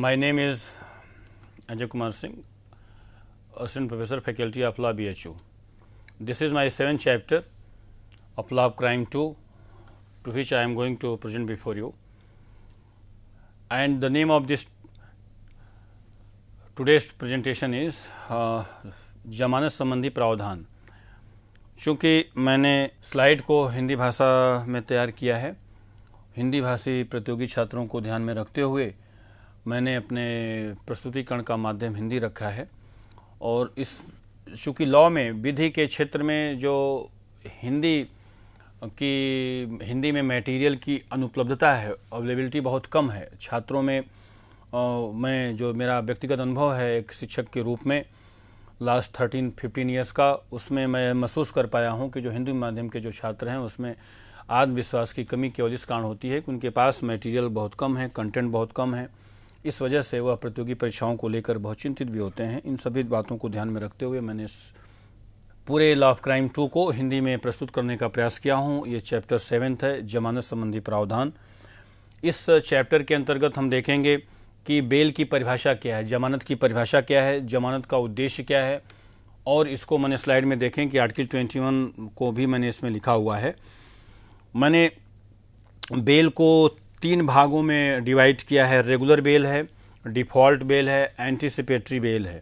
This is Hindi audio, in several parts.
my name is Ajay Kumar Singh, Assistant Professor, Faculty of Law, BHU. This is my seventh chapter of Law of Crime 2, to which I am going to present before you. And the name of this today's presentation is uh, जमानत संबंधी प्रावधान चूँकि मैंने स्लाइड को हिंदी भाषा में तैयार किया है हिंदी भाषी प्रतियोगी छात्रों को ध्यान में रखते हुए मैंने अपने प्रस्तुतिकरण का माध्यम हिंदी रखा है और इस चूँकि लॉ में विधि के क्षेत्र में जो हिंदी की हिंदी में मटेरियल की अनुपलब्धता है अवेलेबिलिटी बहुत कम है छात्रों में मैं जो मेरा व्यक्तिगत अनुभव है एक शिक्षक के रूप में लास्ट थर्टीन फिफ्टीन ईयर्स का उसमें मैं महसूस कर पाया हूँ कि जो हिंदी माध्यम के जो छात्र हैं उसमें आत्मविश्वास की कमी केवल इस कारण होती है कि उनके पास मटीरियल बहुत कम है कंटेंट बहुत कम है इस वजह से वह प्रतियोगी परीक्षाओं को लेकर बहुत चिंतित भी होते हैं इन सभी बातों को ध्यान में रखते हुए मैंने इस पूरे लॉफ क्राइम टू को हिंदी में प्रस्तुत करने का प्रयास किया हूँ ये चैप्टर सेवेंथ है जमानत संबंधी प्रावधान इस चैप्टर के अंतर्गत हम देखेंगे कि बेल की परिभाषा क्या है जमानत की परिभाषा क्या है जमानत का उद्देश्य क्या है और इसको मैंने स्लाइड में देखें कि आर्टिकल 21 को भी मैंने इसमें लिखा हुआ है मैंने बेल को तीन भागों में डिवाइड किया है रेगुलर बेल है डिफ़ॉल्ट बेल है एंटीसिपेटरी बेल है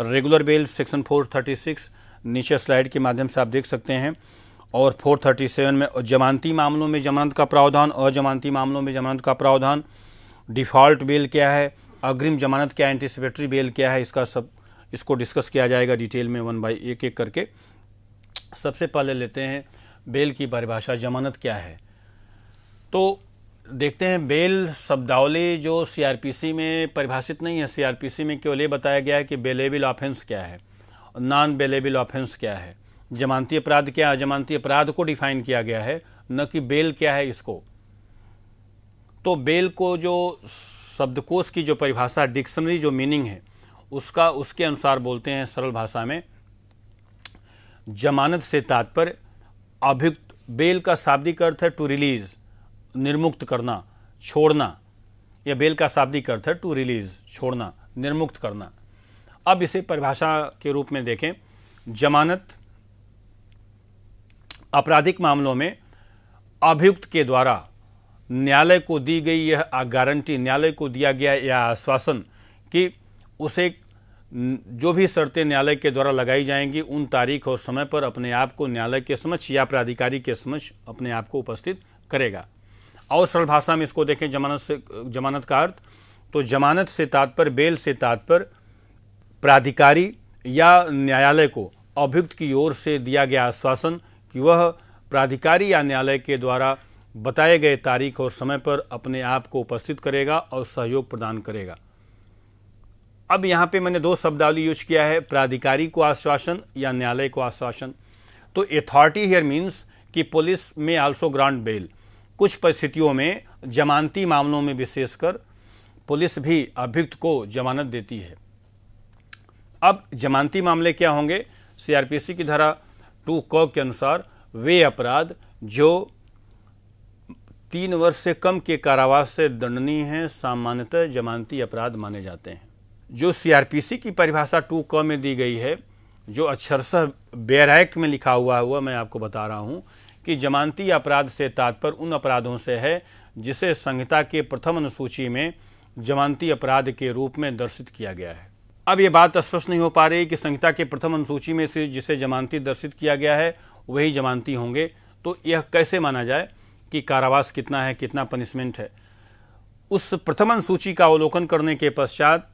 रेगुलर बेल सेक्शन 436 नीचे स्लाइड के माध्यम से आप देख सकते हैं और 437 में जमानती मामलों में जमानत का प्रावधान अजमानती मामलों में जमानत का प्रावधान डिफ़ॉल्ट बेल क्या है अग्रिम जमानत क्या एंटीसिपेटरी बेल क्या है इसका सब इसको डिस्कस किया जाएगा डिटेल में वन बाई एक एक करके सबसे पहले लेते हैं बेल की परिभाषा जमानत क्या है तो देखते हैं बेल शब्दावली जो सीआरपीसी में परिभाषित नहीं है सीआरपीसी में केवल ये बताया गया है कि बेलेबल ऑफेंस क्या है नॉन बेलेबल ऑफेंस क्या है जमानती अपराध क्या है जमानती अपराध को डिफाइन किया गया है न कि बेल क्या है इसको तो बेल को जो शब्दकोश की जो परिभाषा डिक्शनरी जो मीनिंग है उसका उसके अनुसार बोलते हैं सरल भाषा में जमानत से तात्पर्य अभियुक्त बेल का शाब्दिक अर्थ है टू रिलीज़ निर्मुक्त करना छोड़ना या बेल का शाब्दिक अर्थ है टू रिलीज छोड़ना निर्मुक्त करना अब इसे परिभाषा के रूप में देखें जमानत आपराधिक मामलों में अभियुक्त के द्वारा न्यायालय को दी गई यह गारंटी न्यायालय को दिया गया यह आश्वासन कि उसे जो भी शर्तें न्यायालय के द्वारा लगाई जाएंगी उन तारीख और समय पर अपने आप को न्यायालय के समक्ष या प्राधिकारी के समक्ष अपने आप को उपस्थित करेगा और सरल भाषा में इसको देखें जमानत से जमानत का अर्थ तो जमानत से तात्पर्य बेल से तात्पर्य प्राधिकारी या न्यायालय को अभियुक्त की ओर से दिया गया आश्वासन कि वह प्राधिकारी या न्यायालय के द्वारा बताए गए तारीख और समय पर अपने आप को उपस्थित करेगा और सहयोग प्रदान करेगा अब यहाँ पे मैंने दो शब्दावली यूज किया है प्राधिकारी को आश्वासन या न्यायालय को आश्वासन तो अथॉरिटी हेयर मीन्स कि police may also grant bail कुछ परिस्थितियों में जमानती मामलों में विशेषकर पुलिस भी अभियुक्त को जमानत देती है अब जमानती मामले क्या होंगे सीआरपीसी की धारा टू क के अनुसार वे अपराध जो तीन वर्ष से कम के कारावास से दंडनीय हैं सामान्यतः जमानती अपराध माने जाते हैं जो सीआरपीसी की परिभाषा टू क में दी गई है जो अक्षरश बेरैक में लिखा हुआ हुआ मैं आपको बता रहा हूँ कि जमानती अपराध से तात्पर्य उन अपराधों से है जिसे संहिता के प्रथम अनुसूची में जमानती अपराध के रूप में दर्शित किया गया है अब ये बात स्पष्ट नहीं हो पा रही कि संहिता के प्रथम अनुसूची में से जिसे जमानती दर्शित किया गया है वही जमानती होंगे तो यह कैसे माना जाए कि कारावास कितना है कितना पनिशमेंट है उस प्रथम अनुसूची का अवलोकन करने के पश्चात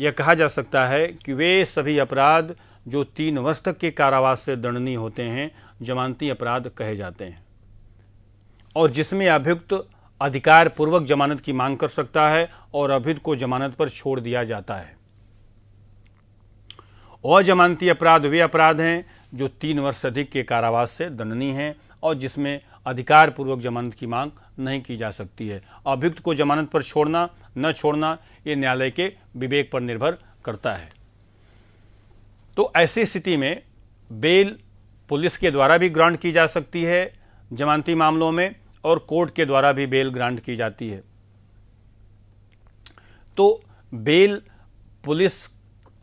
यह कहा जा सकता है कि वे सभी अपराध जो तीन वर्ष तक के कारावास से दंडनीय होते हैं जमानती अपराध कहे जाते हैं और जिसमें अभियुक्त अधिकार पूर्वक जमानत की मांग कर सकता है और अभियुक्त को जमानत पर छोड़ दिया जाता है अजमानती अपराध वे अपराध हैं जो तीन वर्ष से अधिक के कारावास से दंडनीय हैं और जिसमें अधिकार पूर्वक जमानत की मांग नहीं की जा सकती है अभियुक्त को जमानत पर छोड़ना न छोड़ना ये न्यायालय के विवेक पर निर्भर करता है तो ऐसी स्थिति में बेल पुलिस के द्वारा भी ग्रांट की जा सकती है जमानती मामलों में और कोर्ट के द्वारा भी बेल ग्रांट की जाती है तो बेल पुलिस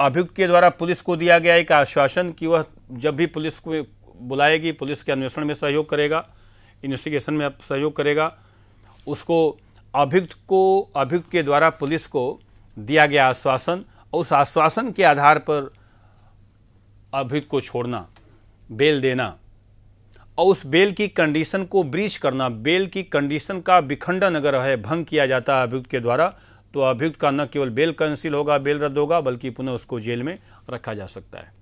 अभियुक्त के द्वारा पुलिस को दिया गया एक आश्वासन कि वह जब भी पुलिस को बुलाएगी पुलिस के अन्वेषण में सहयोग करेगा इन्वेस्टिगेशन में सहयोग करेगा उसको अभियुक्त को अभियुक्त के द्वारा पुलिस को दिया गया आश्वासन और उस आश्वासन के आधार पर अभियुक्त को छोड़ना बेल देना और उस बेल की कंडीशन को ब्रीच करना बेल की कंडीशन का विखंडन अगर है भंग किया जाता है अभियुक्त के द्वारा तो अभियुक्त का न केवल बेल कैंसिल होगा बेल रद्द होगा बल्कि पुनः उसको जेल में रखा जा सकता है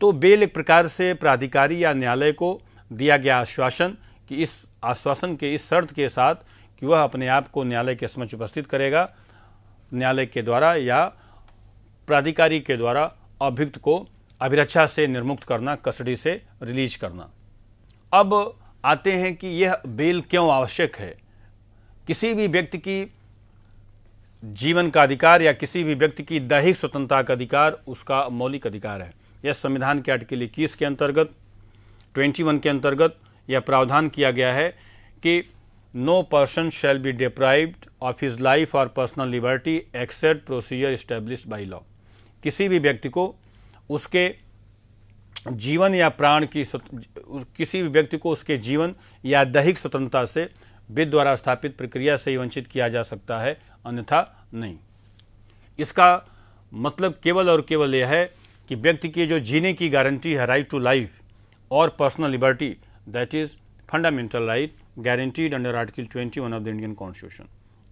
तो बेल एक प्रकार से प्राधिकारी या न्यायालय को दिया गया आश्वासन कि इस आश्वासन के इस शर्त के साथ कि वह अपने आप को न्यायालय के समक्ष उपस्थित करेगा न्यायालय के द्वारा या प्राधिकारी के द्वारा अभियुक्त को अभिरक्षा से निर्मुक्त करना कस्टडी से रिलीज करना अब आते हैं कि यह बेल क्यों आवश्यक है किसी भी व्यक्ति की जीवन का अधिकार या किसी भी व्यक्ति की दैहिक स्वतंत्रता का अधिकार उसका मौलिक अधिकार है यह संविधान के आर्टिकल इक्कीस के अंतर्गत 21 के अंतर्गत यह प्रावधान किया गया है कि no person shall be deprived of his life और personal liberty except procedure establish by law किसी भी व्यक्ति को उसके जीवन या प्राण की किसी भी व्यक्ति को उसके जीवन या दैहिक स्वतंत्रता से विद द्वारा स्थापित प्रक्रिया से ही वंचित किया जा सकता है अन्यथा नहीं इसका मतलब केवल और केवल यह है कि व्यक्ति की जो जीने की गारंटी है राइट टू लाइफ और personal liberty that is fundamental right article twenty one 21 the Indian constitution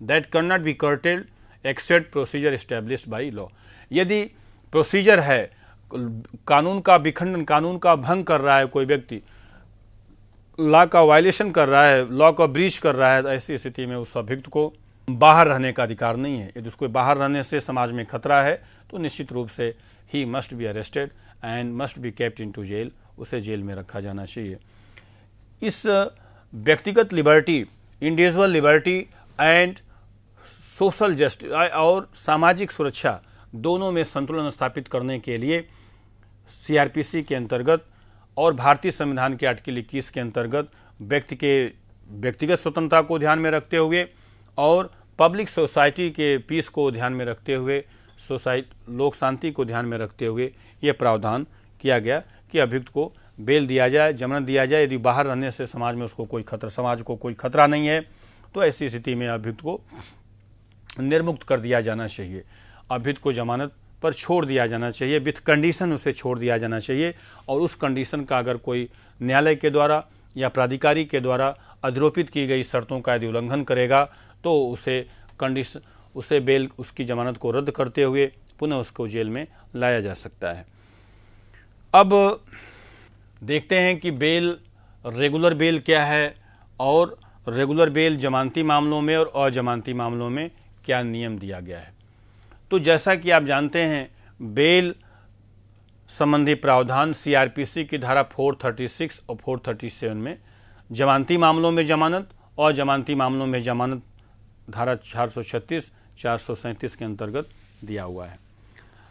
that can not be curtailed except procedure establish by law यदि प्रोसीजर है कानून का विखंडन कानून का भंग कर रहा है कोई व्यक्ति लॉ का वायलेशन कर रहा है लॉ का ब्रीच कर रहा है तो ऐसी स्थिति में उस अभियुक्त को बाहर रहने का अधिकार नहीं है यदि उसको बाहर रहने से समाज में खतरा है तो निश्चित रूप से ही must be arrested and must be kept into jail उसे जेल में रखा जाना चाहिए इस व्यक्तिगत liberty individual liberty and social justice और सामाजिक सुरक्षा दोनों में संतुलन स्थापित करने के लिए सीआरपीसी के अंतर्गत और भारतीय संविधान के आर्टिकल इक्कीस के अंतर्गत व्यक्ति के व्यक्तिगत स्वतंत्रता को ध्यान में रखते हुए और पब्लिक सोसाइटी के पीस को ध्यान में रखते हुए सोसाइट लोक शांति को ध्यान में रखते हुए यह प्रावधान किया गया कि अभियुक्त को बेल दिया जाए जमन दिया जाए यदि बाहर रहने से समाज में उसको कोई खतरा समाज को कोई खतरा नहीं है तो ऐसी स्थिति में अभियुक्त को निर्मुक्त कर दिया जाना चाहिए अभियुक्त को जमानत पर छोड़ दिया जाना चाहिए विथ कंडीशन उसे छोड़ दिया जाना चाहिए और उस कंडीशन का अगर कोई न्यायालय के द्वारा या प्राधिकारी के द्वारा अधिरोपित की गई शर्तों का यदि उल्लंघन करेगा तो उसे कंडीशन उसे बेल उसकी जमानत को रद्द करते हुए पुनः उसको जेल में लाया जा सकता है अब देखते हैं कि बेल रेगुलर बेल क्या है और रेगुलर बेल जमानती मामलों में और अजमानती मामलों में क्या नियम दिया गया है तो जैसा कि आप जानते हैं बेल संबंधी प्रावधान सीआरपीसी की धारा 436 और 437 में जमानती मामलों में जमानत और जमानती मामलों में जमानत धारा 436 437 के अंतर्गत दिया हुआ है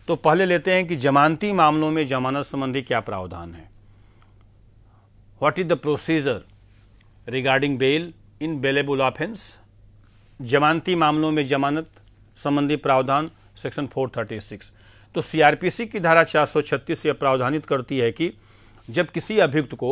तो पहले लेते हैं कि जमानती मामलों में जमानत संबंधी क्या प्रावधान है what is the procedure regarding bail in bailable offence जमानती मामलों में जमानत संबंधी प्रावधान सेक्शन 436 तो सीआरपीसी की धारा 436 यह प्रावधानित करती है कि जब किसी अभियुक्त को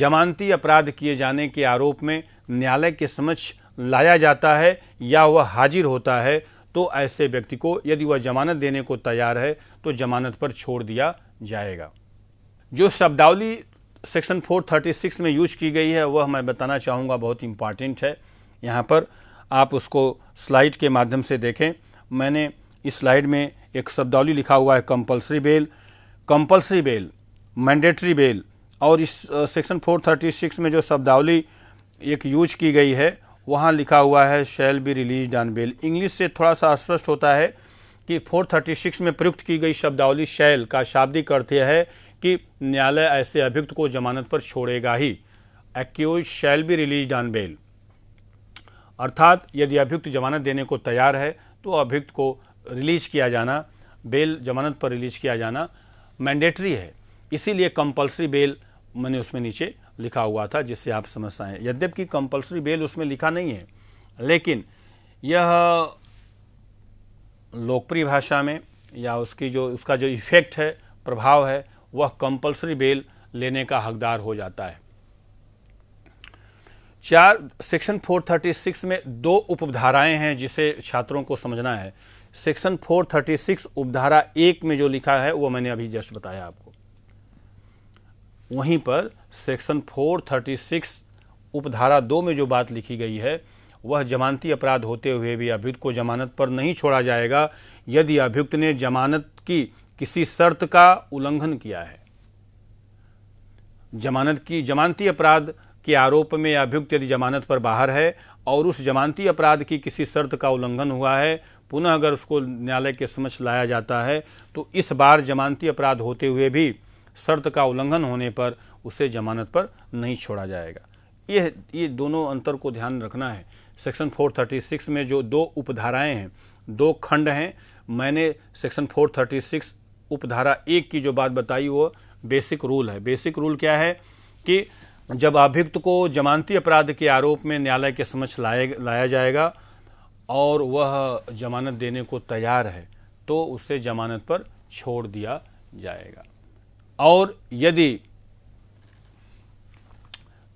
जमानती अपराध किए जाने के आरोप में न्यायालय के समक्ष लाया जाता है या वह हाजिर होता है तो ऐसे व्यक्ति को यदि वह जमानत देने को तैयार है तो जमानत पर छोड़ दिया जाएगा जो शब्दावली सेक्शन 436 में यूज की गई है वह मैं बताना चाहूँगा बहुत इम्पॉर्टेंट है यहाँ पर आप उसको स्लाइड के माध्यम से देखें मैंने इस स्लाइड में एक शब्दावली लिखा हुआ है compulsory bail compulsory bail mandatory bail और इस सेक्शन 436 में जो शब्दावली एक यूज की गई है वहाँ लिखा हुआ है shall be release on bail English से थोड़ा सा स्पष्ट होता है कि 436 में प्रयुक्त की गई शब्दावली शैल का शाब्दिक अर्थ यह है कि न्यायालय ऐसे अभियुक्त को जमानत पर छोड़ेगा ही accuse shall be release on bail अर्थात यदि अभियुक्त जमानत देने को तैयार है तो अभियुक्त को रिलीज़ किया जाना बेल जमानत पर रिलीज़ किया जाना मैंडेटरी है इसीलिए कंपलसरी बेल मैंने उसमें नीचे लिखा हुआ था जिससे आप समझ पाएँ यद्यप कि कंपलसरी बेल उसमें लिखा नहीं है लेकिन यह लोकप्रिय भाषा में या उसकी जो उसका जो इफ़ेक्ट है प्रभाव है वह कंपलसरी बेल लेने का हकदार हो जाता है चार सेक्शन 436 में दो उपधाराएं हैं जिसे छात्रों को समझना है सेक्शन 436 उपधारा एक में जो लिखा है वो मैंने अभी जस्ट बताया आपको वहीं पर सेक्शन 436 उपधारा दो में जो बात लिखी गई है वह जमानती अपराध होते हुए भी अभियुक्त को जमानत पर नहीं छोड़ा जाएगा यदि अभियुक्त ने जमानत की किसी शर्त का उल्लंघन किया है जमानत की जमानती अपराध के आरोप में अभियुक्त यदि जमानत पर बाहर है और उस जमानती अपराध की किसी शर्त का उल्लंघन हुआ है पुनः अगर उसको न्यायालय के समक्ष लाया जाता है तो इस बार जमानती अपराध होते हुए भी शर्त का उल्लंघन होने पर उसे जमानत पर नहीं छोड़ा जाएगा ये ये दोनों अंतर को ध्यान रखना है सेक्शन 436 में जो दो उपधाराएं हैं दो खंड हैं मैंने सेक्शन 436 उपधारा एक की जो बात बताई वो बेसिक रूल है बेसिक रूल क्या है कि जब अभियुक्त को जमानती अपराध के आरोप में न्यायालय के समक्ष लाए लाया जाएगा और वह जमानत देने को तैयार है तो उसे जमानत पर छोड़ दिया जाएगा और यदि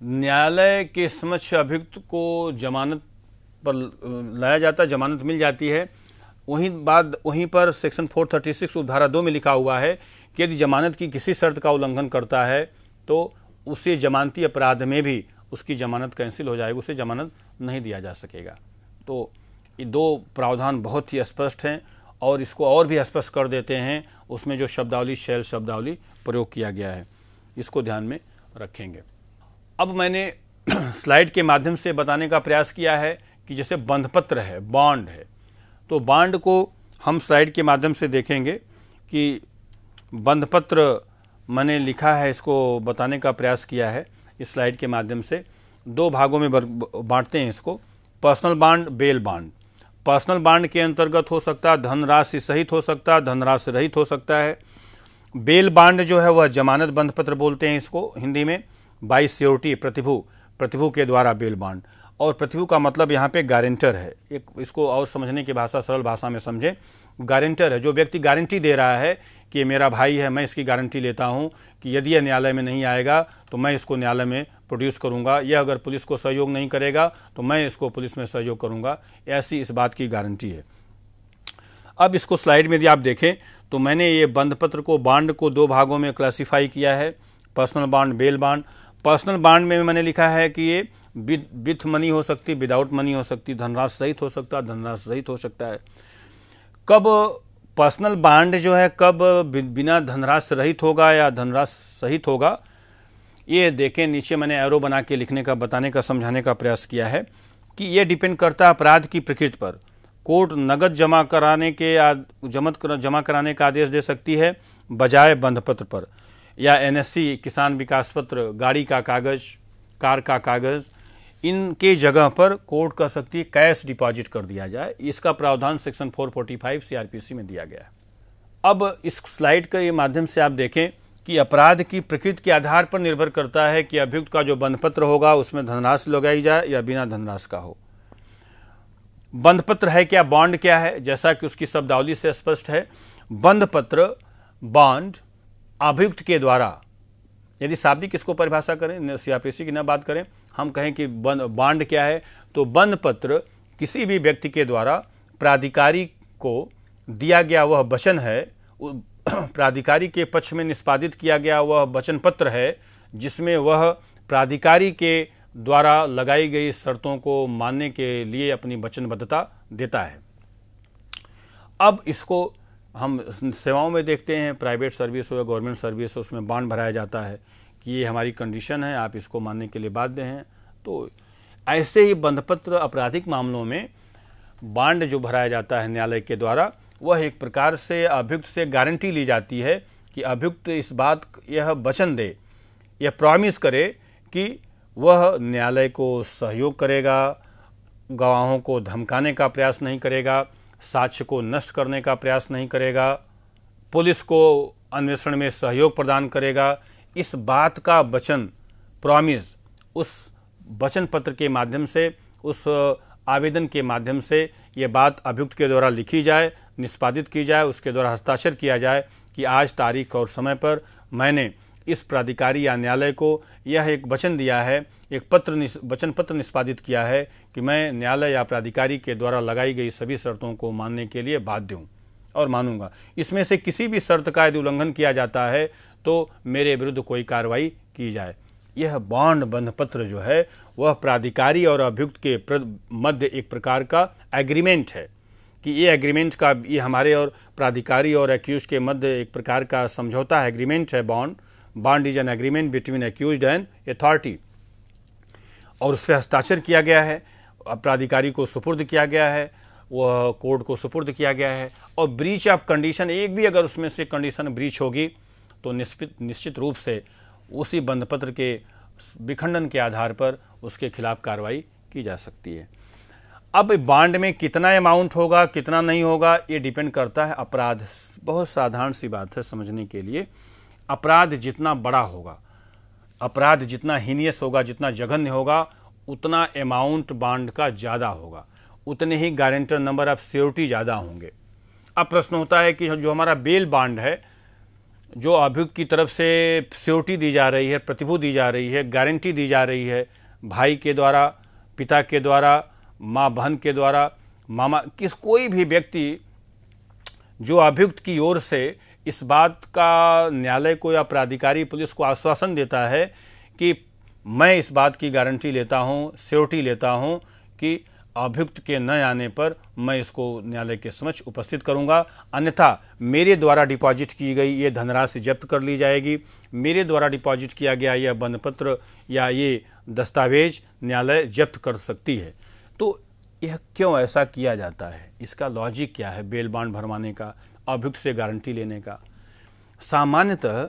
न्यायालय के समक्ष अभियुक्त को जमानत पर लाया जाता जमानत मिल जाती है वहीं बाद वहीं पर सेक्शन 436 उपधारा दो में लिखा हुआ है कि यदि जमानत की किसी शर्त का उल्लंघन करता है तो उसे जमानती अपराध में भी उसकी जमानत कैंसिल हो जाएगी उसे जमानत नहीं दिया जा सकेगा तो दो प्रावधान बहुत ही स्पष्ट हैं और इसको और भी स्पष्ट कर देते हैं उसमें जो शब्दावली शैल शब्दावली प्रयोग किया गया है इसको ध्यान में रखेंगे अब मैंने स्लाइड के माध्यम से बताने का प्रयास किया है कि जैसे बंधपत्र है बॉन्ड है तो बॉन्ड को हम स्लाइड के माध्यम से देखेंगे कि बंधपत्र मैंने लिखा है इसको बताने का प्रयास किया है इस स्लाइड के माध्यम से दो भागों में बांटते हैं इसको personal bond bail bond personal bond के अंतर्गत हो सकता है धनराशि सहित हो सकता है धनराशि रहित हो सकता है बेल बांड जो है वह जमानत बंध पत्र बोलते हैं इसको हिंदी में बाई सियोरिटी प्रतिभु प्रतिभु के द्वारा बेल बांड और प्रतिभू का मतलब यहाँ पे गारंटर है एक इसको और समझने की भाषा सरल भाषा में समझें गारंटर है जो व्यक्ति गारंटी दे रहा है कि मेरा भाई है मैं इसकी गारंटी लेता हूँ कि यदि यह न्यायालय में नहीं आएगा तो मैं इसको न्यायालय में प्रोड्यूस करूंगा यह अगर पुलिस को सहयोग नहीं करेगा तो मैं इसको पुलिस में सहयोग करूंगा ऐसी इस बात की गारंटी है अब इसको स्लाइड में यदि आप देखें तो मैंने ये बंद पत्र को बांड को दो भागों में क्लासीफाई किया है personal bond bail bond personal bond में मैंने लिखा है कि ये विथ मनी हो सकती विदाउट मनी हो सकती धनराश सहित हो सकता है धनराश सहित हो सकता है कब पर्सनल बांड जो है कब बिना धनराश रहित होगा या धनराश सहित होगा ये देखें नीचे मैंने एरो बना के लिखने का बताने का समझाने का प्रयास किया है कि ये डिपेंड करता है अपराध की प्रकृति पर कोर्ट नगद जमा कराने के जमत कर, जमा कराने का आदेश दे सकती है बजाय बंधपत्र पर या एनएससी किसान विकास पत्र गाड़ी का कागज़ कार का कागज़ इनके जगह पर कोर्ट कह सकती है कैश डिपॉजिट कर दिया जाए इसका प्रावधान सेक्शन 445 सीआरपीसी में दिया गया है अब इस स्लाइड के माध्यम से आप देखें कि अपराध की प्रकृति के आधार पर निर्भर करता है कि अभियुक्त का जो बंधपत्र होगा उसमें धनराशि लगाई जाए या बिना धनराशि का हो बंधपत्र है क्या बॉन्ड क्या है जैसा कि उसकी शब्दावली से स्पष्ट है बंधपत्र बॉन्ड अभियुक्त के द्वारा यदि शाब्दिक इसको परिभाषा करें सीआरपीसी की न बात करें हम कहें कि बॉन्ड क्या है तो बंधपत्र पत्र किसी भी व्यक्ति के द्वारा प्राधिकारी को दिया गया वह वचन है प्राधिकारी के पक्ष में निष्पादित किया गया वह वचन पत्र है जिसमें वह प्राधिकारी के द्वारा लगाई गई शर्तों को मानने के लिए अपनी वचनबद्धता देता है अब इसको हम सेवाओं में देखते हैं प्राइवेट सर्विस हो या गवर्नमेंट सर्विस हो उसमें बांड भराया जाता है कि ये हमारी कंडीशन है आप इसको मानने के लिए बाध्य हैं तो ऐसे ही बंधपत्र आपराधिक मामलों में बांड जो भराया जाता है न्यायालय के द्वारा वह एक प्रकार से अभियुक्त से गारंटी ली जाती है कि अभियुक्त इस बात यह वचन दे यह प्रॉमिस करे कि वह न्यायालय को सहयोग करेगा गवाहों को धमकाने का प्रयास नहीं करेगा साक्ष्य को नष्ट करने का प्रयास नहीं करेगा पुलिस को अन्वेषण में सहयोग प्रदान करेगा इस बात का वचन प्रॉमिस उस वचन पत्र के माध्यम से उस आवेदन के माध्यम से ये बात अभियुक्त के द्वारा लिखी जाए निष्पादित की जाए उसके द्वारा हस्ताक्षर किया जाए कि आज तारीख और समय पर मैंने इस प्राधिकारी या न्यायालय को यह एक वचन दिया है एक पत्र वचन पत्र निष्पादित किया है कि मैं न्यायालय या प्राधिकारी के द्वारा लगाई गई सभी शर्तों को मानने के लिए बाध्य हूँ और मानूंगा इसमें से किसी भी शर्त का यदि उल्लंघन किया जाता है तो मेरे विरुद्ध कोई कार्रवाई की जाए यह बॉन्ड बंध पत्र जो है वह प्राधिकारी और अभियुक्त के मध्य एक प्रकार का एग्रीमेंट है कि ये एग्रीमेंट का ये हमारे और प्राधिकारी और एक्यूज के मध्य एक प्रकार का समझौता है एग्रीमेंट है bond bond is an agreement between accuse and authority और उस पर हस्ताक्षर किया गया है प्राधिकारी को सुपुर्द किया गया है वह कोर्ट को सुपुर्द किया गया है और ब्रीच ऑफ कंडीशन एक भी अगर उसमें से कंडीशन ब्रीच होगी तो निश्चित रूप से उसी बंधपत्र के विखंडन के आधार पर उसके खिलाफ कार्रवाई की जा सकती है अब बांड में कितना अमाउंट होगा कितना नहीं होगा ये डिपेंड करता है अपराध बहुत साधारण सी बात है समझने के लिए अपराध जितना बड़ा होगा अपराध जितना हीनियस होगा जितना जघन्य होगा उतना अमाउंट बांड का ज़्यादा होगा उतने ही गारंटर नंबर ऑफ सियोरिटी ज़्यादा होंगे अब प्रश्न होता है कि जो हमारा बेल बांड है जो अभियुक्त की तरफ से सियोरिटी दी जा रही है प्रतिभू दी जा रही है गारंटी दी जा रही है भाई के द्वारा पिता के द्वारा माँ बहन के द्वारा मामा किस कोई भी व्यक्ति जो अभियुक्त की ओर से इस बात का न्यायालय को या प्राधिकारी पुलिस को आश्वासन देता है कि मैं इस बात की गारंटी लेता हूँ स्योरिटी लेता हूँ कि अभियुक्त के न आने पर मैं इसको न्यायालय के समक्ष उपस्थित करूंगा अन्यथा मेरे द्वारा डिपॉजिट की गई ये धनराशि जब्त कर ली जाएगी मेरे द्वारा डिपॉजिट किया गया यह बंधपत्र या ये दस्तावेज न्यायालय जब्त कर सकती है तो यह क्यों ऐसा किया जाता है इसका लॉजिक क्या है बेल बांड भरवाने का अभियुक्त से गारंटी लेने का सामान्यतः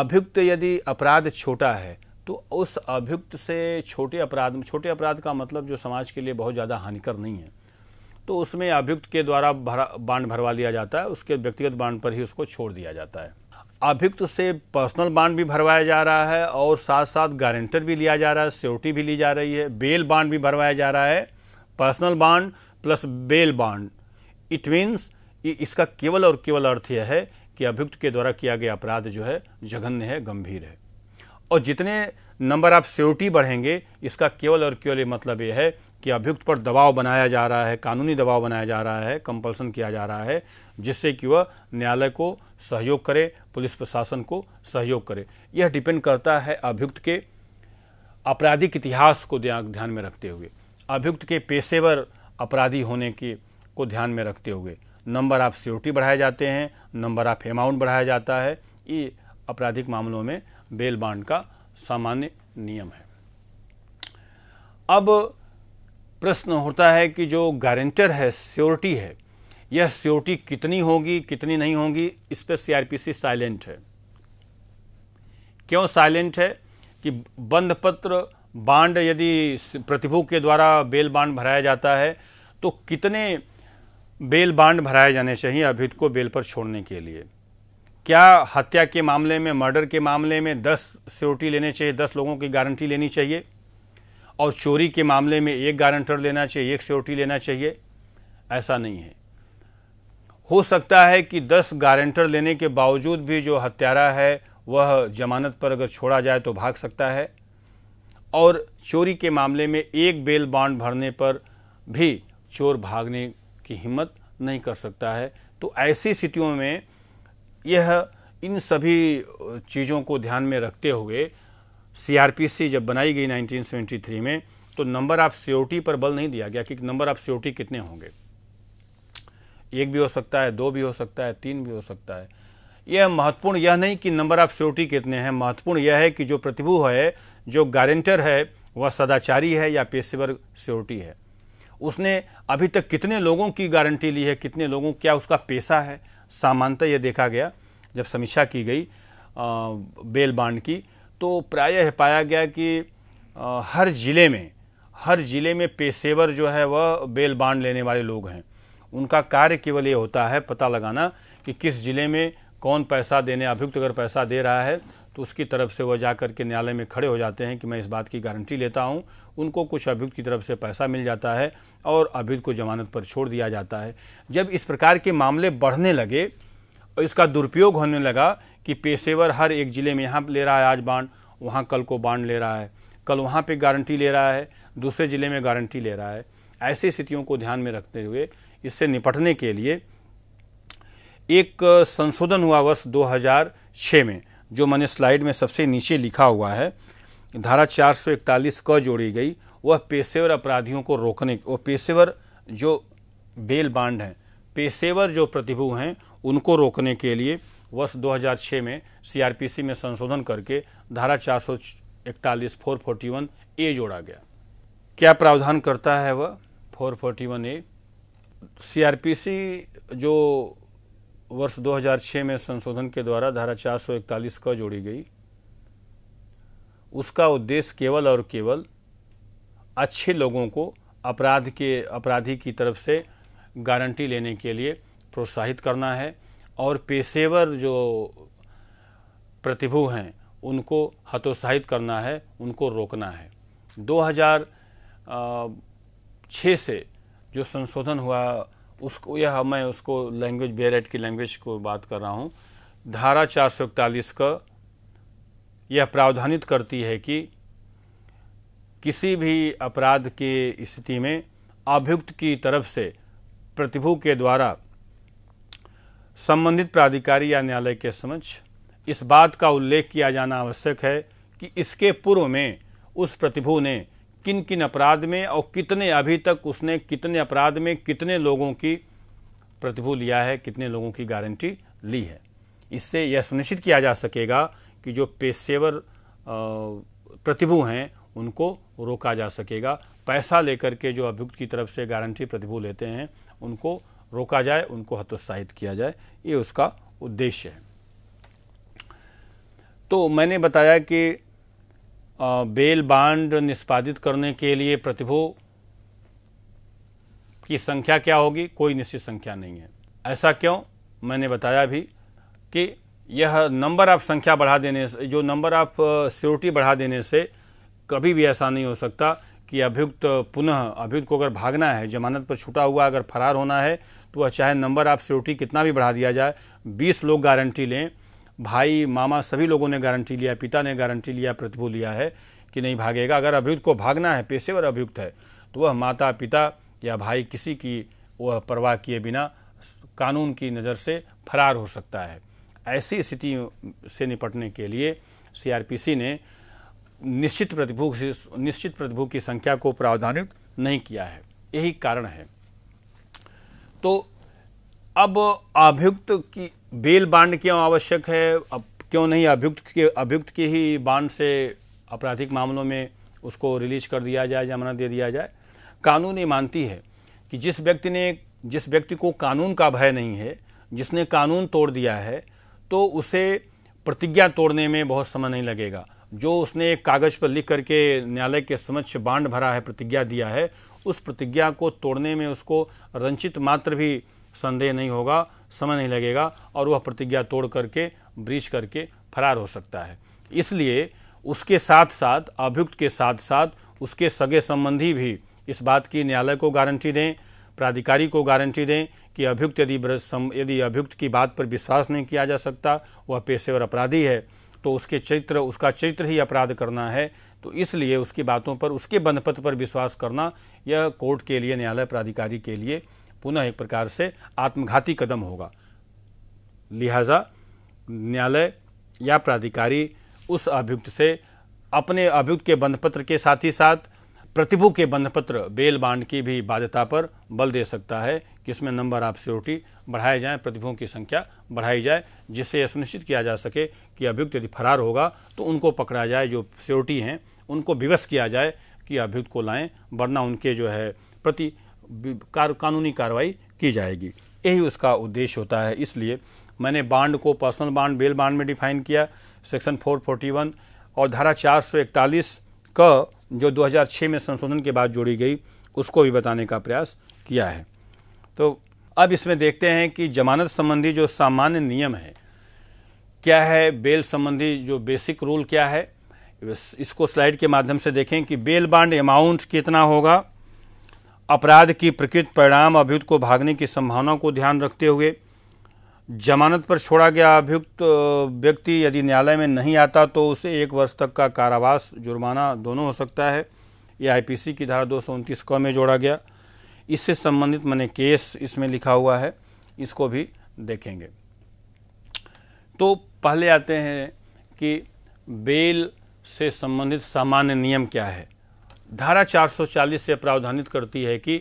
अभियुक्त यदि अपराध छोटा है तो उस अभियुक्त से छोटे अपराध छोटे अपराध का मतलब जो समाज के लिए बहुत ज़्यादा हानिकर नहीं है तो उसमें अभियुक्त के द्वारा बांड भरवा लिया जाता है उसके व्यक्तिगत बांड पर ही उसको छोड़ दिया जाता है अभियुक्त से पर्सनल बांड भी भरवाया जा रहा है और साथ साथ गारंटर भी लिया जा रहा है सिक्योरिटी भी ली जा रही है बेल बांड भी भरवाया जा रहा है personal bond plus bail bond it means इसका केवल और केवल अर्थ यह है कि अभियुक्त के द्वारा किया गया अपराध जो है जघन्य है गंभीर है और जितने नंबर आप सेवटी बढ़ेंगे इसका केवल और केवल मतलब यह है कि अभियुक्त पर दबाव बनाया जा रहा है कानूनी दबाव बनाया जा रहा है कंपल्सन किया जा रहा है जिससे कि वह न्यायालय को सहयोग करे पुलिस प्रशासन को सहयोग करे यह डिपेंड करता है अभियुक्त के आपराधिक इतिहास को ध्यान में रखते हुए अभियुक्त के पेशेवर अपराधी होने के को ध्यान में रखते हुए नंबर ऑफ सिक्योरिटी बढ़ाए जाते हैं नंबर ऑफ अमाउंट बढ़ाया जाता है ये आपराधिक मामलों में बेल बांड का सामान्य नियम है अब प्रश्न होता है कि जो गारंटर है सिक्योरिटी है यह सिक्योरिटी कितनी होगी कितनी नहीं होगी इस पर सीआरपीसी साइलेंट है क्यों साइलेंट है कि बंद पत्र बांड यदि प्रतिभू के द्वारा बेल बांड भराया जाता है तो कितने बेल बांड भराए जाने चाहिए अभियुक्त को बेल पर छोड़ने के लिए क्या हत्या के मामले में मर्डर के मामले में दस सिक्योरिटी लेने चाहिए दस लोगों की गारंटी लेनी चाहिए और चोरी के मामले में एक गारंटर लेना चाहिए एक सिक्योरिटी लेना चाहिए ऐसा नहीं है हो सकता है कि दस गारंटर लेने के बावजूद भी जो हत्यारा है वह जमानत पर अगर छोड़ा जाए तो भाग सकता है और चोरी के मामले में एक बेल बांड भरने पर भी चोर भागने की हिम्मत नहीं कर सकता है तो ऐसी स्थितियों में यह इन सभी चीज़ों को ध्यान में रखते हुए सीआरपीसी जब बनाई गई 1973 में तो नंबर ऑफ सियोरिटी पर बल नहीं दिया गया कि नंबर ऑफ सियोरिटी कितने होंगे एक भी हो सकता है दो भी हो सकता है तीन भी हो सकता है यह महत्वपूर्ण यह नहीं कि नंबर ऑफ सियोरिटी कितने हैं महत्वपूर्ण यह है कि जो प्रतिभू है जो गारंटर है वह सदाचारी है या पेशेवर सिक्योरिटी है उसने अभी तक कितने लोगों की गारंटी ली है कितने लोगों क्या उसका पेशा है सामान्यतः यह देखा गया जब समीक्षा की गई बेल बांड की तो प्रायः पाया गया कि आ, हर ज़िले में हर ज़िले में पेशेवर जो है वह बेल बांड लेने वाले लोग हैं उनका कार्य केवल ये होता है पता लगाना कि किस ज़िले में कौन पैसा देने अभियुक्त अगर पैसा दे रहा है तो उसकी तरफ से वह जा कर के न्यायालय में खड़े हो जाते हैं कि मैं इस बात की गारंटी लेता हूँ उनको कुछ अभियुक्त की तरफ से पैसा मिल जाता है और अभियुक्त को जमानत पर छोड़ दिया जाता है जब इस प्रकार के मामले बढ़ने लगे और इसका दुरुपयोग होने लगा कि पेशेवर हर एक ज़िले में यहाँ ले रहा है आज बाढ़ वहाँ कल को बांड ले रहा है कल वहाँ पर गारंटी ले रहा है दूसरे ज़िले में गारंटी ले रहा है ऐसी स्थितियों को ध्यान में रखते हुए इससे निपटने के लिए एक संशोधन हुआ वर्ष 2006 में जो मैंने स्लाइड में सबसे नीचे लिखा हुआ है धारा 441 क जोड़ी गई वह पेशेवर अपराधियों को रोकने वो पेशेवर जो बेल बांड हैं पेशेवर जो प्रतिभु हैं उनको रोकने के लिए वर्ष 2006 में सीआरपीसी में संशोधन करके धारा 441 वन ए जोड़ा गया क्या प्रावधान करता है वह 441 ए सीआरपीसी जो वर्ष 2006 में संशोधन के द्वारा धारा 441 क जोड़ी गई उसका उद्देश्य केवल और केवल अच्छे लोगों को अपराध के अपराधी की तरफ से गारंटी लेने के लिए प्रोत्साहित करना है और पेशेवर जो प्रतिभु हैं उनको हतोत्साहित करना है उनको रोकना है 2006 से जो संशोधन हुआ उसको यह मैं उसको लैंग्वेज बेरेट की लैंग्वेज को बात कर रहा हूँ धारा चार सौ इकतालीस का यह प्रावधानित करती है कि किसी भी अपराध के स्थिति में अभियुक्त की तरफ से प्रतिभु के द्वारा संबंधित प्राधिकारी या न्यायालय के समक्ष इस बात का उल्लेख किया जाना आवश्यक है कि इसके पूर्व में उस प्रतिभु ने किन किन अपराध में और कितने अभी तक उसने कितने अपराध में कितने लोगों की प्रतिभू लिया है कितने लोगों की गारंटी ली है इससे यह सुनिश्चित किया जा सकेगा कि जो पेशेवर प्रतिभू हैं उनको रोका जा सकेगा पैसा लेकर के जो अभियुक्त की तरफ से गारंटी प्रतिभू लेते हैं उनको रोका जाए उनको हतोत्साहित किया जाए ये उसका उद्देश्य है तो मैंने बताया कि बेल बांड निष्पादित करने के लिए प्रतिभो की संख्या क्या होगी कोई निश्चित संख्या नहीं है ऐसा क्यों मैंने बताया भी कि यह नंबर ऑफ संख्या बढ़ा देने से जो नंबर ऑफ सिक्योरिटी बढ़ा देने से कभी भी ऐसा नहीं हो सकता कि अभियुक्त पुनः अभियुक्त को अगर भागना है जमानत पर छूटा हुआ अगर फरार होना है तो वह चाहे नंबर ऑफ सिक्योरिटी कितना भी बढ़ा दिया जाए 20 लोग गारंटी लें भाई मामा सभी लोगों ने गारंटी लिया पिता ने गारंटी लिया प्रतिभू लिया है कि नहीं भागेगा अगर अभियुक्त को भागना है पेशेवर अभियुक्त है तो वह माता पिता या भाई किसी की वह परवाह किए बिना कानून की नज़र से फरार हो सकता है ऐसी स्थिति से निपटने के लिए सीआरपीसी ने निश्चित प्रतिभू निश्चित प्रतिभू की संख्या को प्रावधानित नहीं किया है यही कारण है तो अब अभियुक्त की बेल बांड क्यों आवश्यक है अब क्यों नहीं अभियुक्त के अभियुक्त के ही बांड से आपराधिक मामलों में उसको रिलीज कर दिया जाए जमानत दे दिया जाए कानून ये मानती है कि जिस व्यक्ति ने जिस व्यक्ति को कानून का भय नहीं है जिसने कानून तोड़ दिया है तो उसे प्रतिज्ञा तोड़ने में बहुत समय नहीं लगेगा जो उसने एक कागज़ पर लिख करके न्यायालय के समक्ष बांड भरा है प्रतिज्ञा दिया है उस प्रतिज्ञा को तोड़ने में उसको रंचित मात्र भी संदेह नहीं होगा समय नहीं लगेगा और वह प्रतिज्ञा तोड़ करके ब्रीच करके फरार हो सकता है इसलिए उसके साथ साथ अभियुक्त के साथ साथ उसके सगे संबंधी भी इस बात की न्यायालय को गारंटी दें प्राधिकारी को गारंटी दें कि अभियुक्त यदि यदि अभियुक्त की बात पर विश्वास नहीं किया जा सकता वह पेशेवर अपराधी है तो उसके चरित्र उसका चरित्र ही अपराध करना है तो इसलिए उसकी बातों पर उसके बंधपथ पर विश्वास करना यह कोर्ट के लिए न्यायालय प्राधिकारी के लिए पुनः एक प्रकार से आत्मघाती कदम होगा लिहाजा न्यायालय या प्राधिकारी उस अभियुक्त से अपने अभियुक्त के बंधपत्र के साथ ही साथ प्रतिभु के बंधपत्र बेल बांड की भी बाध्यता पर बल दे सकता है कि इसमें नंबर ऑफ सिक्योरिटी बढ़ाए जाएं प्रतिभुओं की संख्या बढ़ाई जाए जिससे यह सुनिश्चित किया जा सके कि अभियुक्त यदि फरार होगा तो उनको पकड़ा जाए जो सिक्योरिटी हैं उनको विवश किया जाए कि अभियुक्त को लाएं वरना उनके जो है प्रति कार, कानूनी कार्रवाई की जाएगी यही उसका उद्देश्य होता है इसलिए मैंने बांड को पर्सनल बांड बेल बांड में डिफाइन किया सेक्शन 441 और धारा 441 का जो 2006 में संशोधन के बाद जोड़ी गई उसको भी बताने का प्रयास किया है तो अब इसमें देखते हैं कि जमानत संबंधी जो सामान्य नियम है क्या है बेल संबंधी जो बेसिक रूल क्या है इसको स्लाइड के माध्यम से देखें कि बेल बांड अमाउंट कितना होगा अपराध की प्रकृत परिणाम अभियुक्त को भागने की संभावना को ध्यान रखते हुए जमानत पर छोड़ा गया अभियुक्त व्यक्ति यदि न्यायालय में नहीं आता तो उसे एक वर्ष तक का कारावास जुर्माना दोनों हो सकता है यह आईपीसी की धारा दो क में जोड़ा गया इससे संबंधित मैंने केस इसमें लिखा हुआ है इसको भी देखेंगे तो पहले आते हैं कि बेल से संबंधित सामान्य नियम क्या है धारा 440 से प्रावधानित करती है कि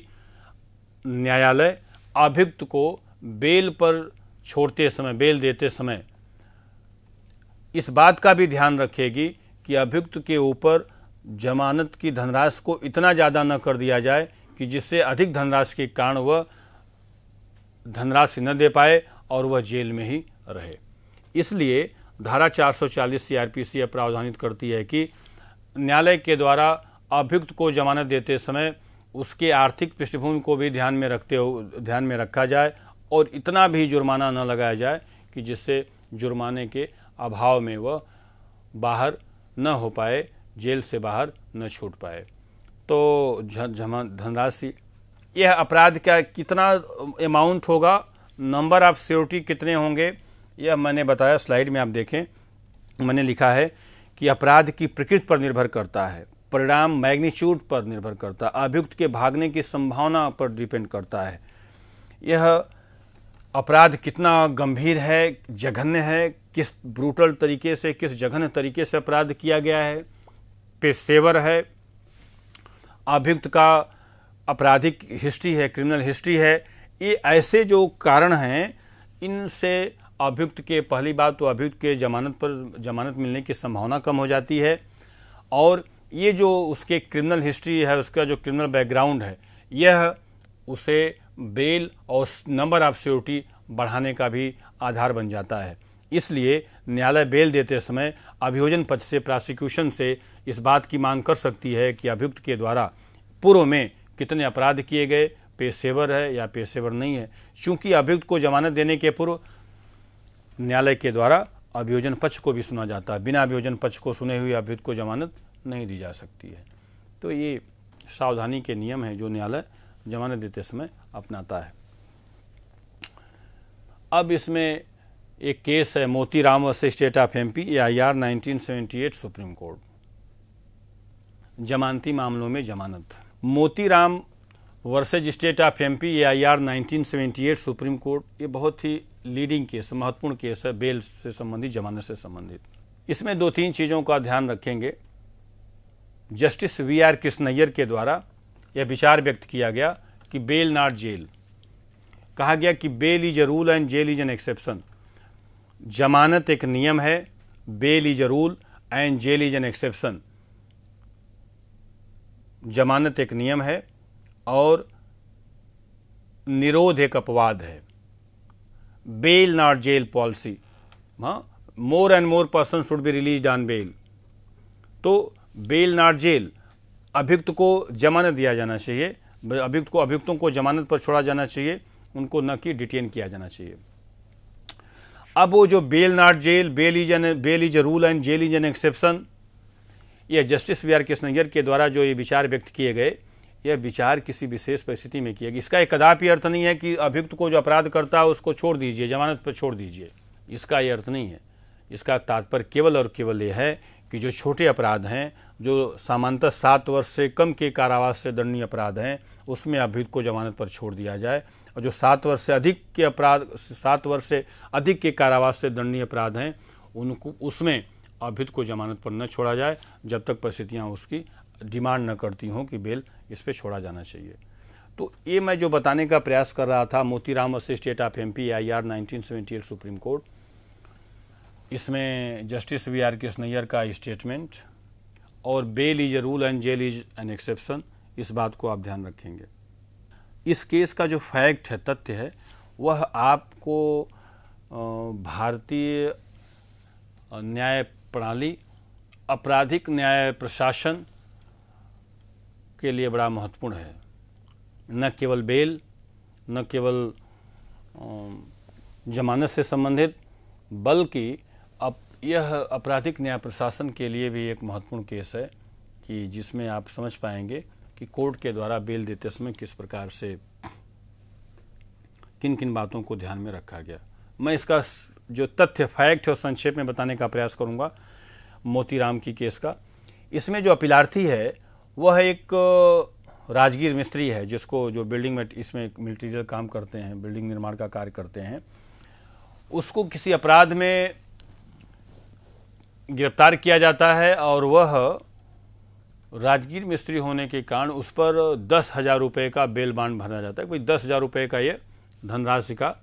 न्यायालय अभियुक्त को बेल पर छोड़ते समय बेल देते समय इस बात का भी ध्यान रखेगी कि अभियुक्त के ऊपर जमानत की धनराशि को इतना ज़्यादा न कर दिया जाए कि जिससे अधिक धनराशि के कारण वह धनराशि न दे पाए और वह जेल में ही रहे इसलिए धारा 440 सीआरपीसी प्रावधानित करती है कि न्यायालय के द्वारा अभियुक्त को जमानत देते समय उसके आर्थिक पृष्ठभूमि को भी ध्यान में रखते हो ध्यान में रखा जाए और इतना भी जुर्माना न लगाया जाए कि जिससे जुर्माने के अभाव में वह बाहर न हो पाए जेल से बाहर न छूट पाए तो धनराशि यह अपराध का कितना अमाउंट होगा नंबर ऑफ सिक्योरिटी कितने होंगे यह मैंने बताया स्लाइड में आप देखें मैंने लिखा है कि अपराध की प्रकृति पर निर्भर करता है परिणाम मैग्नीच्यूड पर निर्भर करता है अभियुक्त के भागने की संभावना पर डिपेंड करता है यह अपराध कितना गंभीर है जघन्य है किस ब्रूटल तरीके से किस जघन्य तरीके से अपराध किया गया है पेशेवर है अभियुक्त का आपराधिक हिस्ट्री है क्रिमिनल हिस्ट्री है ये ऐसे जो कारण हैं इनसे अभियुक्त के पहली बात तो अभियुक्त के जमानत पर जमानत मिलने की संभावना कम हो जाती है और ये जो उसके क्रिमिनल हिस्ट्री है उसका जो क्रिमिनल बैकग्राउंड है यह उसे बेल और नंबर ऑफ सिक्योरिटी बढ़ाने का भी आधार बन जाता है इसलिए न्यायालय बेल देते समय अभियोजन पक्ष से प्रोसिक्यूशन से इस बात की मांग कर सकती है कि अभियुक्त के द्वारा पूर्व में कितने अपराध किए गए पेशेवर है या पेशेवर नहीं है चूंकि अभियुक्त को जमानत देने के पूर्व न्यायालय के द्वारा अभियोजन पक्ष को भी सुना जाता है बिना अभियोजन पक्ष को सुने हुए अभियुक्त को जमानत नहीं दी जा सकती है तो ये सावधानी के नियम हैं जो न्यायालय जमानत देते समय अपनाता है अब इसमें एक केस है Moti Ram versus state of MP AIR 1978 supreme court जमानती मामलों में जमानत Moti Ram versus state of MP AIR 1978 supreme court ये बहुत ही लीडिंग केस महत्वपूर्ण केस है बेल से संबंधित जमानत से संबंधित इसमें दो तीन चीज़ों का ध्यान रखेंगे जस्टिस वी आर कृष्णैयर के द्वारा यह विचार व्यक्त किया गया कि बेल नॉट जेल कहा गया कि bail is a rule and jail is an exception जमानत एक नियम है bail is a rule and jail is an exception जमानत एक नियम है और निरोध एक अपवाद है बेल नॉट जेल पॉलिसी हाँ more and more person should be release on bail तो बेल नाट जेल अभियुक्त को जमानत दिया जाना चाहिए अभियुक्त को अभियुक्तों को जमानत पर छोड़ा जाना चाहिए उनको न कि डिटेन किया जाना चाहिए अब वो जो bail not jail bail is an bail is a rule and jail is an exception यह जस्टिस वी आर कृष्णयर के द्वारा जो ये विचार व्यक्त किए गए यह विचार किसी विशेष परिस्थिति में किया गया इसका एक कदापि अर्थ नहीं है कि अभियुक्त को जो अपराध करता है उसको छोड़ दीजिए जमानत पर छोड़ दीजिए इसका यह अर्थ नहीं है इसका तात्पर्य केवल और केवल यह है कि जो छोटे अपराध हैं जो सामान्यतः सात वर्ष से कम के कारावास से दंडनीय अपराध हैं उसमें अभियुक्त को जमानत पर छोड़ दिया जाए और जो सात वर्ष से अधिक के अपराध सात वर्ष से अधिक के कारावास से दंडनीय अपराध हैं उनको उसमें अभियुक्त को जमानत पर न छोड़ा जाए जब तक परिस्थितियाँ उसकी डिमांड न करती हों कि बेल इस पर छोड़ा जाना चाहिए तो ये मैं जो बताने का प्रयास कर रहा था Motiram state of M P I R nineteen supreme court इसमें जस्टिस वी आर कृष्णैयर का स्टेटमेंट और bail is a rule and jail is an exception इस बात को आप ध्यान रखेंगे इस केस का जो फैक्ट है तथ्य है वह आपको भारतीय न्याय प्रणाली आपराधिक न्याय प्रशासन के लिए बड़ा महत्वपूर्ण है न केवल बेल न केवल जमानत से संबंधित बल्कि यह आपराधिक न्याय प्रशासन के लिए भी एक महत्वपूर्ण केस है कि जिसमें आप समझ पाएंगे कि कोर्ट के द्वारा बेल देते समय किस प्रकार से किन किन बातों को ध्यान में रखा गया मैं इसका जो तथ्य फैक्ट है संक्षेप में बताने का प्रयास करूंगा मोतीराम की केस का इसमें जो अपीलार्थी है वह एक राजगीर मिस्त्री है जिसको जो बिल्डिंग में इसमें मिल्टीरियल काम करते हैं बिल्डिंग निर्माण का कार्य करते हैं उसको किसी अपराध में गिरफ्तार किया जाता है और वह राजगीर मिस्त्री होने के कारण उस पर दस हज़ार रुपये का बेल बांड भरा जाता है कोई दस हज़ार रुपये का ये धनराशि का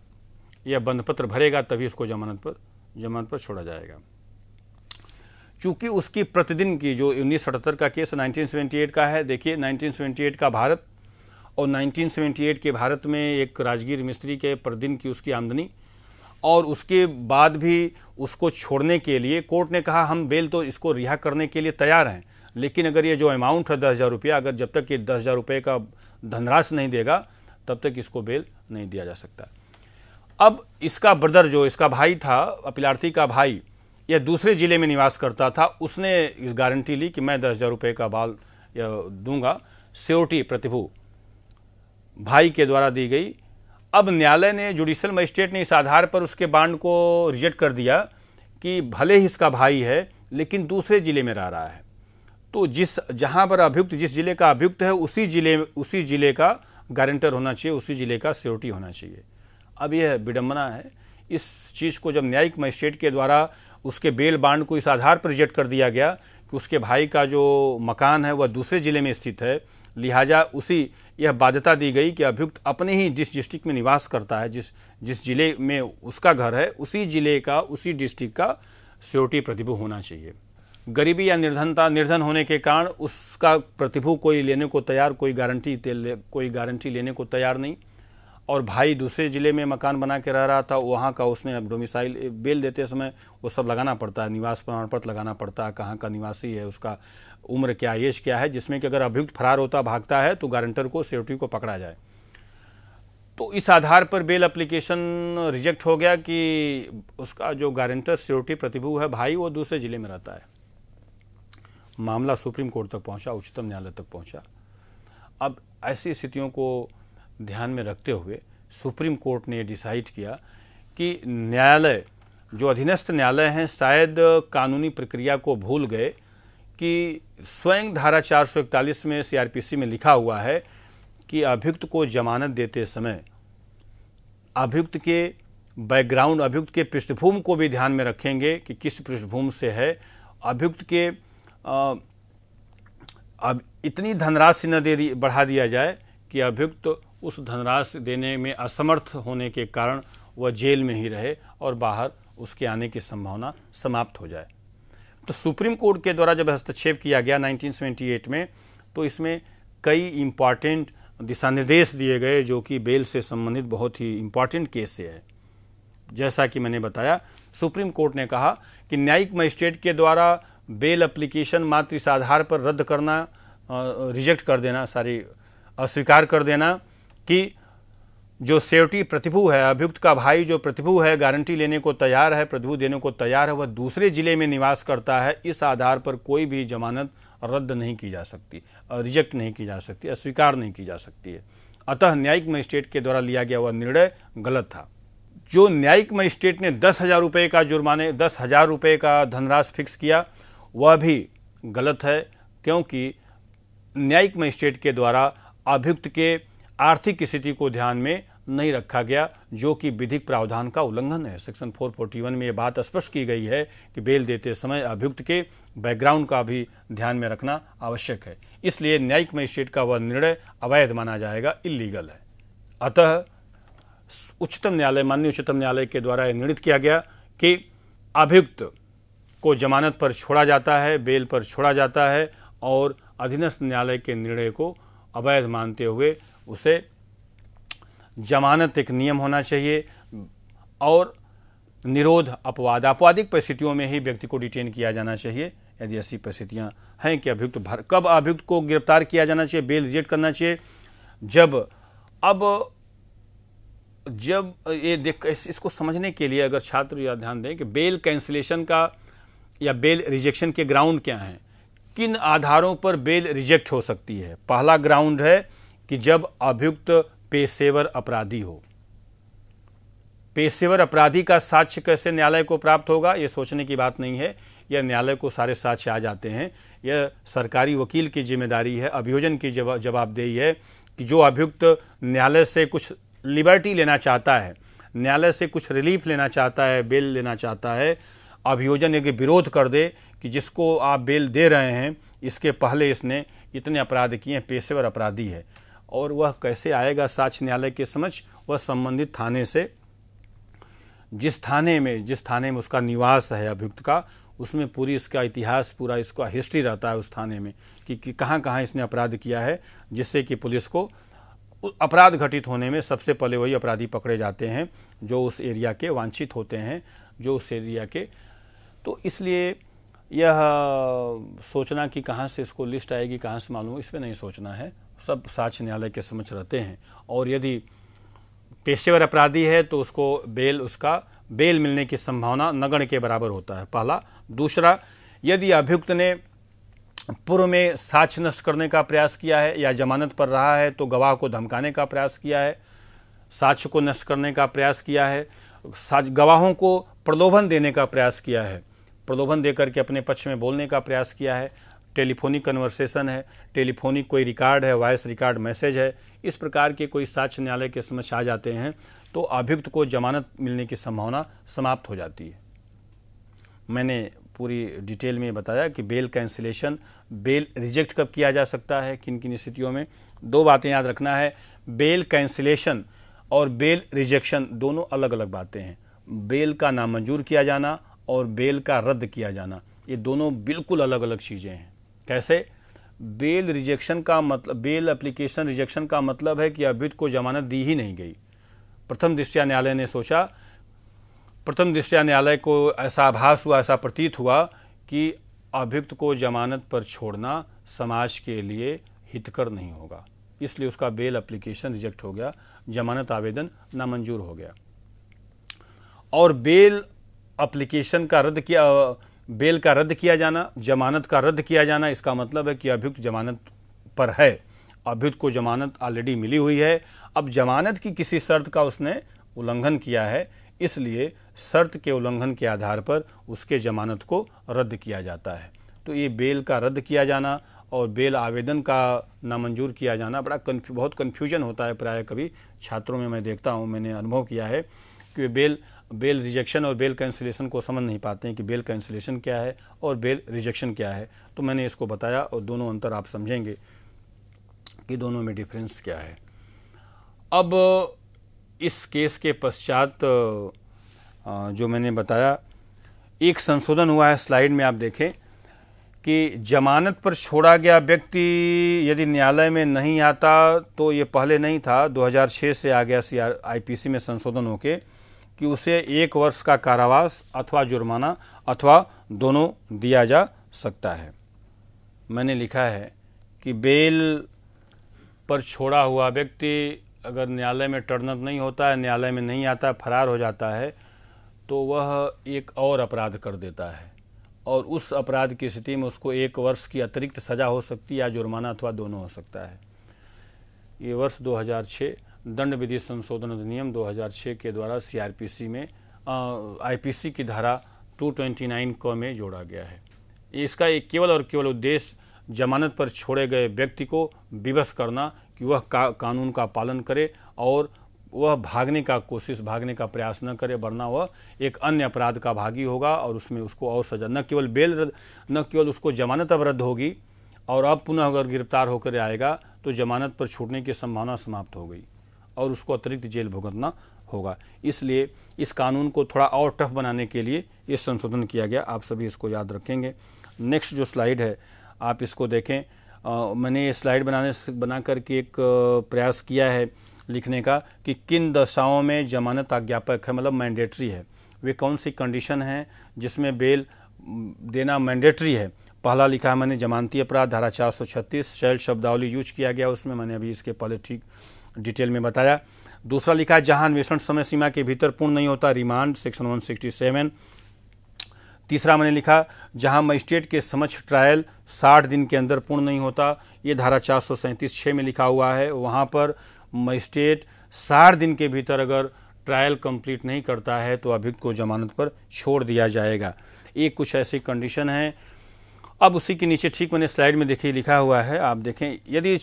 यह बंधपत्र भरेगा तभी उसको जमानत पर जमानत पर छोड़ा जाएगा चूंकि उसकी प्रतिदिन की जो उन्नीस का केस 1978 का है देखिए 1978 का भारत और 1978 के भारत में एक राजगीर मिस्त्री के प्रतिदिन की उसकी आमदनी और उसके बाद भी उसको छोड़ने के लिए कोर्ट ने कहा हम बेल तो इसको रिहा करने के लिए तैयार हैं लेकिन अगर ये जो अमाउंट है दस हज़ार रुपया अगर जब तक ये दस हज़ार रुपये का धनराशि नहीं देगा तब तक इसको बेल नहीं दिया जा सकता अब इसका ब्रदर जो इसका भाई था अपिलार्थी का भाई यह दूसरे ज़िले में निवास करता था उसने इस गारंटी ली कि मैं दस हज़ार रुपये का बाल दूंगा सेवटी प्रतिभु भाई के द्वारा दी गई अब न्यायालय ने जुडिशल मजिस्ट्रेट ने इस आधार पर उसके बांड को रिजेक्ट कर दिया कि भले ही इसका भाई है लेकिन दूसरे ज़िले में रह रहा है तो जिस जहाँ पर अभियुक्त जिस जिले का अभियुक्त है उसी जिले उसी जिले का गारंटर होना चाहिए उसी जिले का सिक्योरिटी होना चाहिए अब यह विडम्बना है इस चीज़ को जब न्यायिक मजिस्ट्रेट के द्वारा उसके बेल बांड को इस आधार पर रिजेक्ट कर दिया गया कि उसके भाई का जो मकान है वह दूसरे ज़िले में स्थित है लिहाजा उसी यह बाध्यता दी गई कि अभियुक्त अपने ही जिस डिस्ट्रिक्ट में निवास करता है जिस जिस जिले में उसका घर है उसी जिले का उसी डिस्ट्रिक्ट का सियोरिटी प्रतिभु होना चाहिए गरीबी या निर्धनता निर्धन होने के कारण उसका प्रतिभु कोई लेने को तैयार कोई गारंटी कोई गारंटी लेने को तैयार नहीं और भाई दूसरे ज़िले में मकान बना के रह रहा था वहाँ का उसने अब डोमिसाइल बेल देते समय वो सब लगाना पड़ता है निवास प्रमाण पत्र लगाना पड़ता है कहाँ का निवासी है उसका उम्र क्या एज क्या है जिसमें कि अगर अभियुक्त फरार होता भागता है तो गारंटर को सेफ्टी को पकड़ा जाए तो इस आधार पर बेल एप्लीकेशन रिजेक्ट हो गया कि उसका जो गारंटर सिक्योरिटी प्रतिभु है भाई वो दूसरे ज़िले में रहता है मामला सुप्रीम कोर्ट तक पहुंचा उच्चतम न्यायालय तक पहुंचा अब ऐसी स्थितियों को ध्यान में रखते हुए सुप्रीम कोर्ट ने डिसाइड किया कि न्यायालय जो अधीनस्थ न्यायालय हैं शायद कानूनी प्रक्रिया को भूल गए कि स्वयं धारा 441 में सीआरपीसी में लिखा हुआ है कि अभियुक्त को जमानत देते समय अभियुक्त के बैकग्राउंड अभियुक्त के पृष्ठभूमि को भी ध्यान में रखेंगे कि किस पृष्ठभूमि से है अभियुक्त के आ, अब इतनी धनराशि न दे दी बढ़ा दिया जाए कि अभियुक्त उस धनराशि देने में असमर्थ होने के कारण वह जेल में ही रहे और बाहर उसके आने की संभावना समाप्त हो जाए तो सुप्रीम कोर्ट के द्वारा जब हस्तक्षेप किया गया 1978 में तो इसमें कई इम्पॉर्टेंट दिशा निर्देश दिए गए जो कि बेल से संबंधित बहुत ही इम्पॉर्टेंट केस है जैसा कि मैंने बताया सुप्रीम कोर्ट ने कहा कि न्यायिक मजिस्ट्रेट के द्वारा बेल अप्लीकेशन मात्र इस आधार पर रद्द करना रिजेक्ट कर देना सारी अस्वीकार कर देना कि जो सेवटी प्रतिभु है अभियुक्त का भाई जो प्रतिभु है गारंटी लेने को तैयार है प्रतिभु देने को तैयार है वह दूसरे जिले में निवास करता है इस आधार पर कोई भी जमानत रद्द नहीं की जा सकती रिजेक्ट नहीं की जा सकती अस्वीकार नहीं की जा सकती है अतः न्यायिक मजिस्ट्रेट के द्वारा लिया गया वह निर्णय गलत था जो न्यायिक मजिस्ट्रेट ने दस हज़ार रुपये का जुर्माने दस हज़ार रुपये का धनराशि फिक्स किया वह भी गलत है क्योंकि न्यायिक मजिस्ट्रेट के द्वारा अभियुक्त के आर्थिक स्थिति को ध्यान में नहीं रखा गया जो कि विधिक प्रावधान का उल्लंघन है सेक्शन 441 में ये बात स्पष्ट की गई है कि बेल देते समय अभियुक्त के बैकग्राउंड का भी ध्यान में रखना आवश्यक है इसलिए न्यायिक मजिस्ट्रेट का वह निर्णय अवैध माना जाएगा इलीगल है अतः उच्चतम न्यायालय माननीय उच्चतम न्यायालय के द्वारा यह निर्णित किया गया कि अभियुक्त को जमानत पर छोड़ा जाता है बेल पर छोड़ा जाता है और अधीनस्थ न्यायालय के निर्णय को अवैध मानते हुए उसे जमानत एक नियम होना चाहिए और निरोध अपवाद आपवादिक परिस्थितियों में ही व्यक्ति को डिटेन किया जाना चाहिए यदि ऐसी परिस्थितियाँ हैं कि अभियुक्त भर कब अभियुक्त को गिरफ्तार किया जाना चाहिए बेल रिजेक्ट करना चाहिए जब अब जब ये देख इस, इसको समझने के लिए अगर छात्र या ध्यान दें कि बेल कैंसिलेशन का या बेल रिजेक्शन के ग्राउंड क्या हैं किन आधारों पर बेल रिजेक्ट हो सकती है पहला ग्राउंड है कि जब अभियुक्त पेशेवर अपराधी हो पेशेवर अपराधी का साक्ष्य कैसे न्यायालय को प्राप्त होगा यह सोचने की बात नहीं है यह न्यायालय को सारे साक्ष्य आ जाते हैं यह सरकारी वकील की जिम्मेदारी है अभियोजन की जवा जवाबदेही है कि जो अभियुक्त न्यायालय से कुछ लिबर्टी लेना चाहता है न्यायालय से कुछ रिलीफ लेना चाहता है बेल लेना चाहता है अभियोजन यदि विरोध कर दे कि जिसको आप बेल दे रहे हैं इसके पहले इसने इतने अपराध किए हैं पेशेवर अपराधी है और वह कैसे आएगा साक्ष न्यायालय के समक्ष वह संबंधित थाने से जिस थाने में जिस थाने में उसका निवास है अभियुक्त का उसमें पूरी इसका इतिहास पूरा इसका हिस्ट्री रहता है उस थाने में कि, कि कहाँ कहाँ इसने अपराध किया है जिससे कि पुलिस को अपराध घटित होने में सबसे पहले वही अपराधी पकड़े जाते हैं जो उस एरिया के वांछित होते हैं जो उस एरिया के तो इसलिए यह सोचना कि कहाँ से इसको लिस्ट आएगी कहाँ से मालूम इस पर नहीं सोचना है सब साक्ष न्यायालय के समक्ष रहते हैं और यदि पेशेवर अपराधी है तो उसको बेल उसका बेल मिलने की संभावना नगण के बराबर होता है पहला दूसरा यदि अभियुक्त ने पूर्व में साक्ष नष्ट करने का प्रयास किया है या जमानत पर रहा है तो गवाह को धमकाने का प्रयास किया है साक्ष्य को नष्ट करने का प्रयास किया है गवाहों को प्रलोभन देने का प्रयास किया है प्रलोभन देकर के अपने पक्ष में बोलने का प्रयास किया है टेलीफोनिक कन्वर्सेशन है टेलीफोनिक कोई रिकॉर्ड है वॉइस रिकॉर्ड मैसेज है इस प्रकार के कोई साक्ष्य न्यायालय के समक्ष आ जाते हैं तो अभियुक्त को जमानत मिलने की संभावना समाप्त हो जाती है मैंने पूरी डिटेल में बताया कि बेल कैंसिलेशन बेल रिजेक्ट कब किया जा सकता है किन किन स्थितियों में दो बातें याद रखना है बेल कैंसिलेशन और बेल रिजेक्शन दोनों अलग अलग बातें हैं बेल का नामंजूर किया जाना और बेल का रद्द किया जाना ये दोनों बिल्कुल अलग अलग चीज़ें हैं कैसे बेल रिजेक्शन का मतलब बेल एप्लीकेशन रिजेक्शन का मतलब है कि अभियुक्त को जमानत दी ही नहीं गई प्रथम दृष्टिया न्यायालय ने सोचा प्रथम दृष्टिया न्यायालय को ऐसा आभास हुआ ऐसा प्रतीत हुआ कि अभियुक्त को जमानत पर छोड़ना समाज के लिए हितकर नहीं होगा इसलिए उसका बेल एप्लीकेशन रिजेक्ट हो गया जमानत आवेदन नामंजूर हो गया और बेल एप्लीकेशन का रद्द किया बेल का रद्द किया जाना जमानत का रद्द किया जाना इसका मतलब है कि अभियुक्त जमानत पर है अभियुक्त को जमानत ऑलरेडी मिली हुई है अब जमानत की किसी शर्त का उसने उल्लंघन किया है इसलिए शर्त के उल्लंघन के आधार पर उसके जमानत को रद्द किया जाता है तो ये बेल का रद्द किया जाना और बेल आवेदन का नामंजूर किया जाना बड़ा कन्फ्यू बहुत कन्फ्यूजन होता है प्राय कभी छात्रों में मैं देखता हूँ मैंने अनुभव किया है कि बेल बेल रिजेक्शन और बेल कैंसिलेशन को समझ नहीं पाते हैं कि बेल कैंसिलेशन क्या है और बेल रिजेक्शन क्या है तो मैंने इसको बताया और दोनों अंतर आप समझेंगे कि दोनों में डिफरेंस क्या है अब इस केस के पश्चात जो मैंने बताया एक संशोधन हुआ है स्लाइड में आप देखें कि जमानत पर छोड़ा गया व्यक्ति यदि न्यायालय में नहीं आता तो ये पहले नहीं था 2006 से आ गया सी आईपीसी में संशोधन होकर कि उसे एक वर्ष का कारावास अथवा जुर्माना अथवा दोनों दिया जा सकता है मैंने लिखा है कि बेल पर छोड़ा हुआ व्यक्ति अगर न्यायालय में टर्नअप नहीं होता है न्यायालय में नहीं आता फरार हो जाता है तो वह एक और अपराध कर देता है और उस अपराध की स्थिति में उसको एक वर्ष की अतिरिक्त सज़ा हो सकती है या जुर्माना अथवा दोनों हो सकता है ये वर्ष 2006 दंड विधि संशोधन अधिनियम 2006 के द्वारा सीआरपीसी में आईपीसी की धारा 229 क में जोड़ा गया है इसका एक केवल और केवल उद्देश्य जमानत पर छोड़े गए व्यक्ति को विवश करना कि वह का, कानून का पालन करे और वह भागने का कोशिश भागने का प्रयास न करे वरना वह एक अन्य अपराध का भागी होगा और उसमें उसको और सजा न केवल बेल रद्द न केवल उसको जमानत अब रद्द होगी और अब पुनः अगर गिरफ्तार होकर आएगा तो जमानत पर छूटने की संभावना समाप्त हो गई और उसको अतिरिक्त जेल भुगतना होगा इसलिए इस कानून को थोड़ा और टफ बनाने के लिए ये संशोधन किया गया आप सभी इसको याद रखेंगे नेक्स्ट जो स्लाइड है आप इसको देखें आ, मैंने ये स्लाइड बनाने बना करके एक प्रयास किया है लिखने का कि किन दशाओं में जमानत आज्ञापक है मतलब मैंडेटरी है वे कौन सी कंडीशन है जिसमें बेल देना मैंडेटरी है पहला लिखा है मैंने जमानती अपराध धारा चार सौ शैल शब्दावली यूज किया गया उसमें मैंने अभी इसके पहले ठीक डिटेल में बताया दूसरा लिखा है जहां अन्वेषण समय सीमा के भीतर पूर्ण नहीं होता रिमांड सेक्शन 167 तीसरा मैंने लिखा जहां मजिस्ट्रेट के समक्ष ट्रायल 60 दिन के अंदर पूर्ण नहीं होता ये धारा चार सौ में लिखा हुआ है वहाँ पर मजिस्ट्रेट साठ दिन के भीतर अगर ट्रायल कंप्लीट नहीं करता है तो अभियुक्त को जमानत पर छोड़ दिया जाएगा एक कुछ ऐसी कंडीशन है अब उसी के नीचे ठीक मैंने स्लाइड में देखिए लिखा हुआ है आप देखें यदि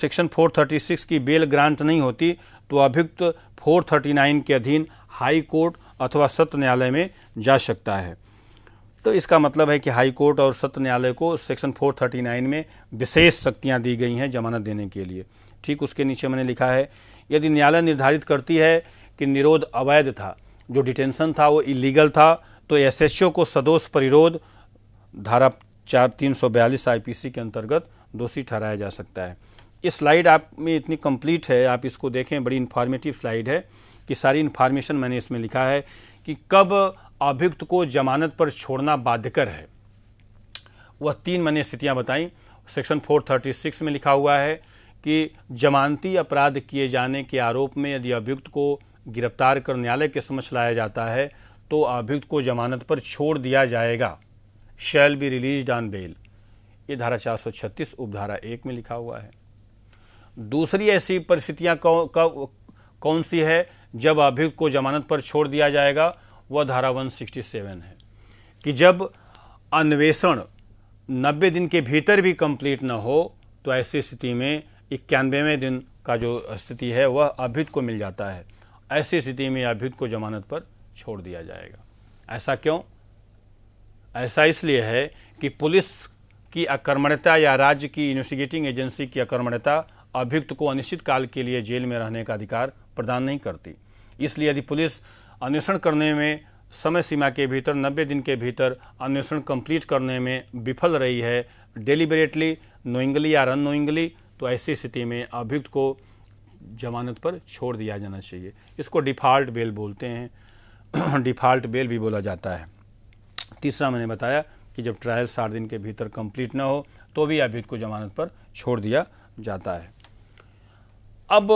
सेक्शन 436 की बेल ग्रांट नहीं होती तो अभियुक्त 439 के अधीन हाई कोर्ट अथवा सत्र न्यायालय में जा सकता है तो इसका मतलब है कि हाई कोर्ट और सत्र न्यायालय को सेक्शन 439 में विशेष शक्तियां दी गई हैं जमानत देने के लिए ठीक उसके नीचे मैंने लिखा है यदि न्यायालय निर्धारित करती है कि निरोध अवैध था जो डिटेंशन था वो इलीगल था तो एस को सदोष परिरोध धारा चार तीन सौ बयालीस आई के अंतर्गत दोषी ठहराया जा सकता है ये स्लाइड आप में इतनी कंप्लीट है आप इसको देखें बड़ी इन्फॉर्मेटिव स्लाइड है कि सारी इन्फॉर्मेशन मैंने इसमें लिखा है कि कब अभियुक्त को जमानत पर छोड़ना बाध्यकर है वह तीन मैंने स्थितियाँ बताई सेक्शन 436 में लिखा हुआ है कि जमानती अपराध किए जाने के आरोप में यदि अभियुक्त को गिरफ्तार कर न्यायालय के समक्ष लाया जाता है तो अभियुक्त को जमानत पर छोड़ दिया जाएगा shall be release on bail ये धारा 436 उपधारा एक में लिखा हुआ है दूसरी ऐसी परिस्थितियां कौ, कौ, कौन सी है जब अभियुक्त को जमानत पर छोड़ दिया जाएगा वह धारा 167 है कि जब अन्वेषण 90 दिन के भीतर भी कंप्लीट न हो तो ऐसी स्थिति में इक्यानवेवें दिन का जो स्थिति है वह अभियुक्त को मिल जाता है ऐसी स्थिति में अभियुक्त को जमानत पर छोड़ दिया जाएगा ऐसा क्यों ऐसा इसलिए है कि पुलिस की अकर्मण्यता या राज्य की इन्वेस्टिगेटिंग एजेंसी की अकर्मण्यता अभियुक्त को अनिश्चित काल के लिए जेल में रहने का अधिकार प्रदान नहीं करती इसलिए यदि पुलिस अन्वेषण करने में समय सीमा के भीतर 90 दिन के भीतर अन्वेषण कंप्लीट करने में विफल रही है डेलीबरेटली नोइंगली या रन नोइंगली तो ऐसी स्थिति में अभियुक्त को जमानत पर छोड़ दिया जाना चाहिए इसको डिफ़ॉल्ट बेल बोलते हैं डिफ़ॉल्ट बेल भी बोला जाता है तीसरा मैंने बताया कि जब ट्रायल साठ दिन के भीतर कंप्लीट ना हो तो भी अभियुक्त को जमानत पर छोड़ दिया जाता है अब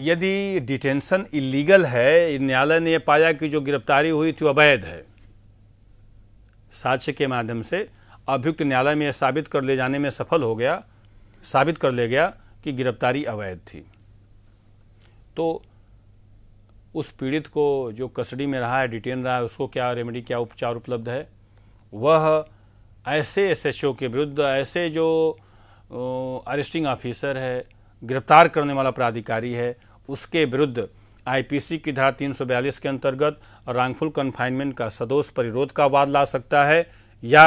यदि डिटेंशन इलीगल है न्यायालय ने यह पाया कि जो गिरफ्तारी हुई थी अवैध है साक्ष्य के माध्यम से अभियुक्त न्यायालय में यह साबित कर ले जाने में सफल हो गया साबित कर ले गया कि गिरफ्तारी अवैध थी तो उस पीड़ित को जो कस्टडी में रहा है डिटेन रहा है उसको क्या रेमेडी क्या उपचार उपलब्ध है वह ऐसे एस के विरुद्ध ऐसे जो अरेस्टिंग ऑफिसर है गिरफ्तार करने वाला प्राधिकारी है उसके विरुद्ध आईपीसी की धारा 342 के अंतर्गत रैंकफुल कन्फाइनमेंट का सदोष परिरोध का वाद ला सकता है या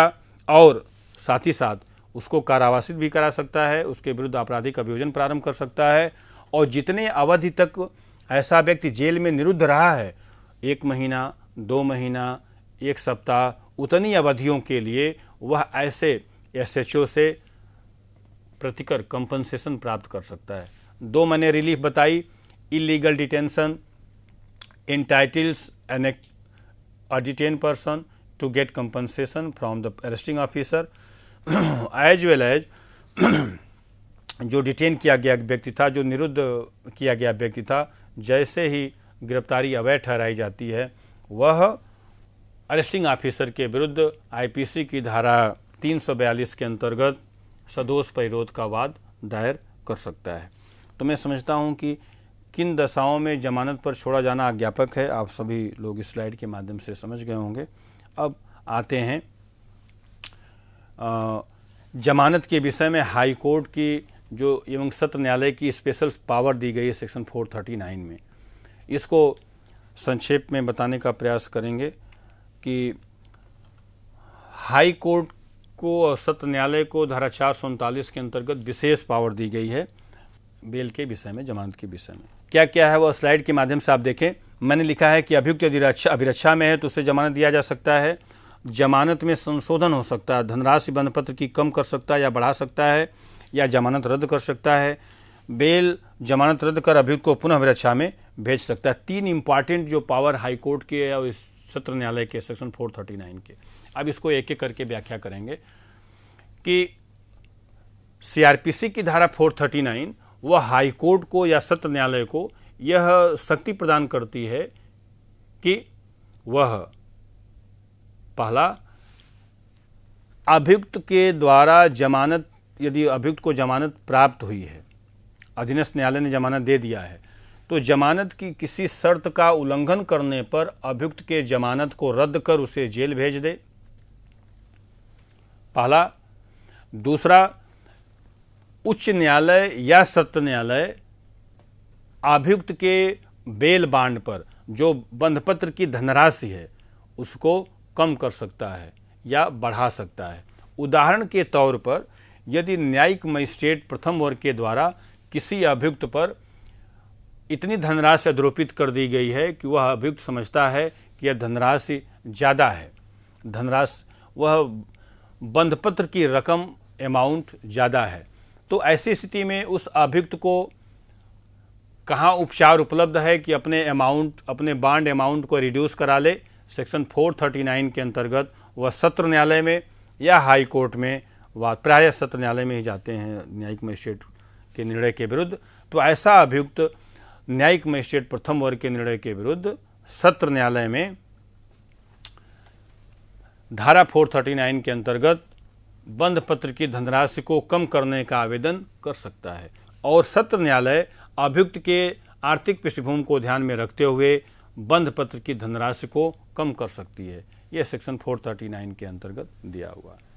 और साथ ही साथ उसको कारावासित भी करा सकता है उसके विरुद्ध आपराधिक अभियोजन प्रारंभ कर सकता है और जितने अवधि तक ऐसा व्यक्ति जेल में निरुद्ध रहा है एक महीना दो महीना एक सप्ताह उतनी अवधियों के लिए वह ऐसे एसएचओ से प्रतिकर कंपनसेशन प्राप्त कर सकता है दो मैंने रिलीफ बताई illegal detention entitled an a detain person to get compensation from the arresting officer as well as जो डिटेन किया गया व्यक्ति था जो निरुद्ध किया गया व्यक्ति था जैसे ही गिरफ्तारी अवैध ठहराई जाती है वह अरेस्टिंग ऑफिसर के विरुद्ध आईपीसी की धारा 342 के अंतर्गत सदोष परिरोध का वाद दायर कर सकता है तो मैं समझता हूँ कि किन दशाओं में जमानत पर छोड़ा जाना आज्ञापक है आप सभी लोग इस स्लाइड के माध्यम से समझ गए होंगे अब आते हैं जमानत के विषय में हाई कोर्ट की जो एवं सत्र न्यायालय की स्पेशल पावर दी गई है सेक्शन 439 में इसको संक्षेप में बताने का प्रयास करेंगे कि हाई कोर्ट को और सत्र न्यायालय को धारा चार सौ उनतालीस के अंतर्गत विशेष पावर दी गई है बेल के विषय में जमानत के विषय में क्या क्या है वह स्लाइड के माध्यम से आप देखें मैंने लिखा है कि अभियुक्त यदि अभिरक्षा में है तो उसे जमानत दिया जा सकता है जमानत में संशोधन हो सकता है धनराशि बंधपत्र की कम कर सकता है या बढ़ा सकता है या जमानत रद्द कर सकता है बेल जमानत रद्द कर अभियुक्त को पुनः विरक्षा में भेज सकता है तीन इंपॉर्टेंट जो पावर हाईकोर्ट के या इस सत्र न्यायालय के सेक्शन 439 के अब इसको एक एक करके व्याख्या करेंगे कि सीआरपीसी की धारा 439 वह हाईकोर्ट को या सत्र न्यायालय को यह शक्ति प्रदान करती है कि वह पहला अभियुक्त के द्वारा जमानत यदि अभियुक्त को जमानत प्राप्त हुई है अधीनस्थ न्यायालय ने जमानत दे दिया है तो जमानत की किसी शर्त का उल्लंघन करने पर अभियुक्त के जमानत को रद्द कर उसे जेल भेज दे पहला दूसरा उच्च न्यायालय या सत्र न्यायालय अभियुक्त के बेल बांड पर जो बंधपत्र की धनराशि है उसको कम कर सकता है या बढ़ा सकता है उदाहरण के तौर पर यदि न्यायिक मजिस्ट्रेट प्रथम वर्ग के द्वारा किसी अभियुक्त पर इतनी धनराशि अध्रोपित कर दी गई है कि वह अभियुक्त समझता है कि यह धनराशि ज़्यादा है धनराशि वह बंधपत्र की रकम अमाउंट ज़्यादा है तो ऐसी स्थिति में उस अभियुक्त को कहाँ उपचार उपलब्ध है कि अपने अमाउंट अपने बांड अमाउंट को रिड्यूस करा ले सेक्शन 439 के अंतर्गत वह सत्र न्यायालय में या हाई कोर्ट में वाद प्राय सत्र न्यायालय में ही जाते हैं न्यायिक मजिस्ट्रेट के निर्णय के विरुद्ध तो ऐसा अभियुक्त न्यायिक मजिस्ट्रेट प्रथम वर्ग के निर्णय के विरुद्ध सत्र न्यायालय में धारा 439 के अंतर्गत बंद पत्र की धनराशि को कम करने का आवेदन कर सकता है और सत्र न्यायालय अभियुक्त के आर्थिक पृष्ठभूमि को ध्यान में रखते हुए बंद पत्र की धनराशि को कम कर सकती है यह सेक्शन 439 के अंतर्गत दिया हुआ है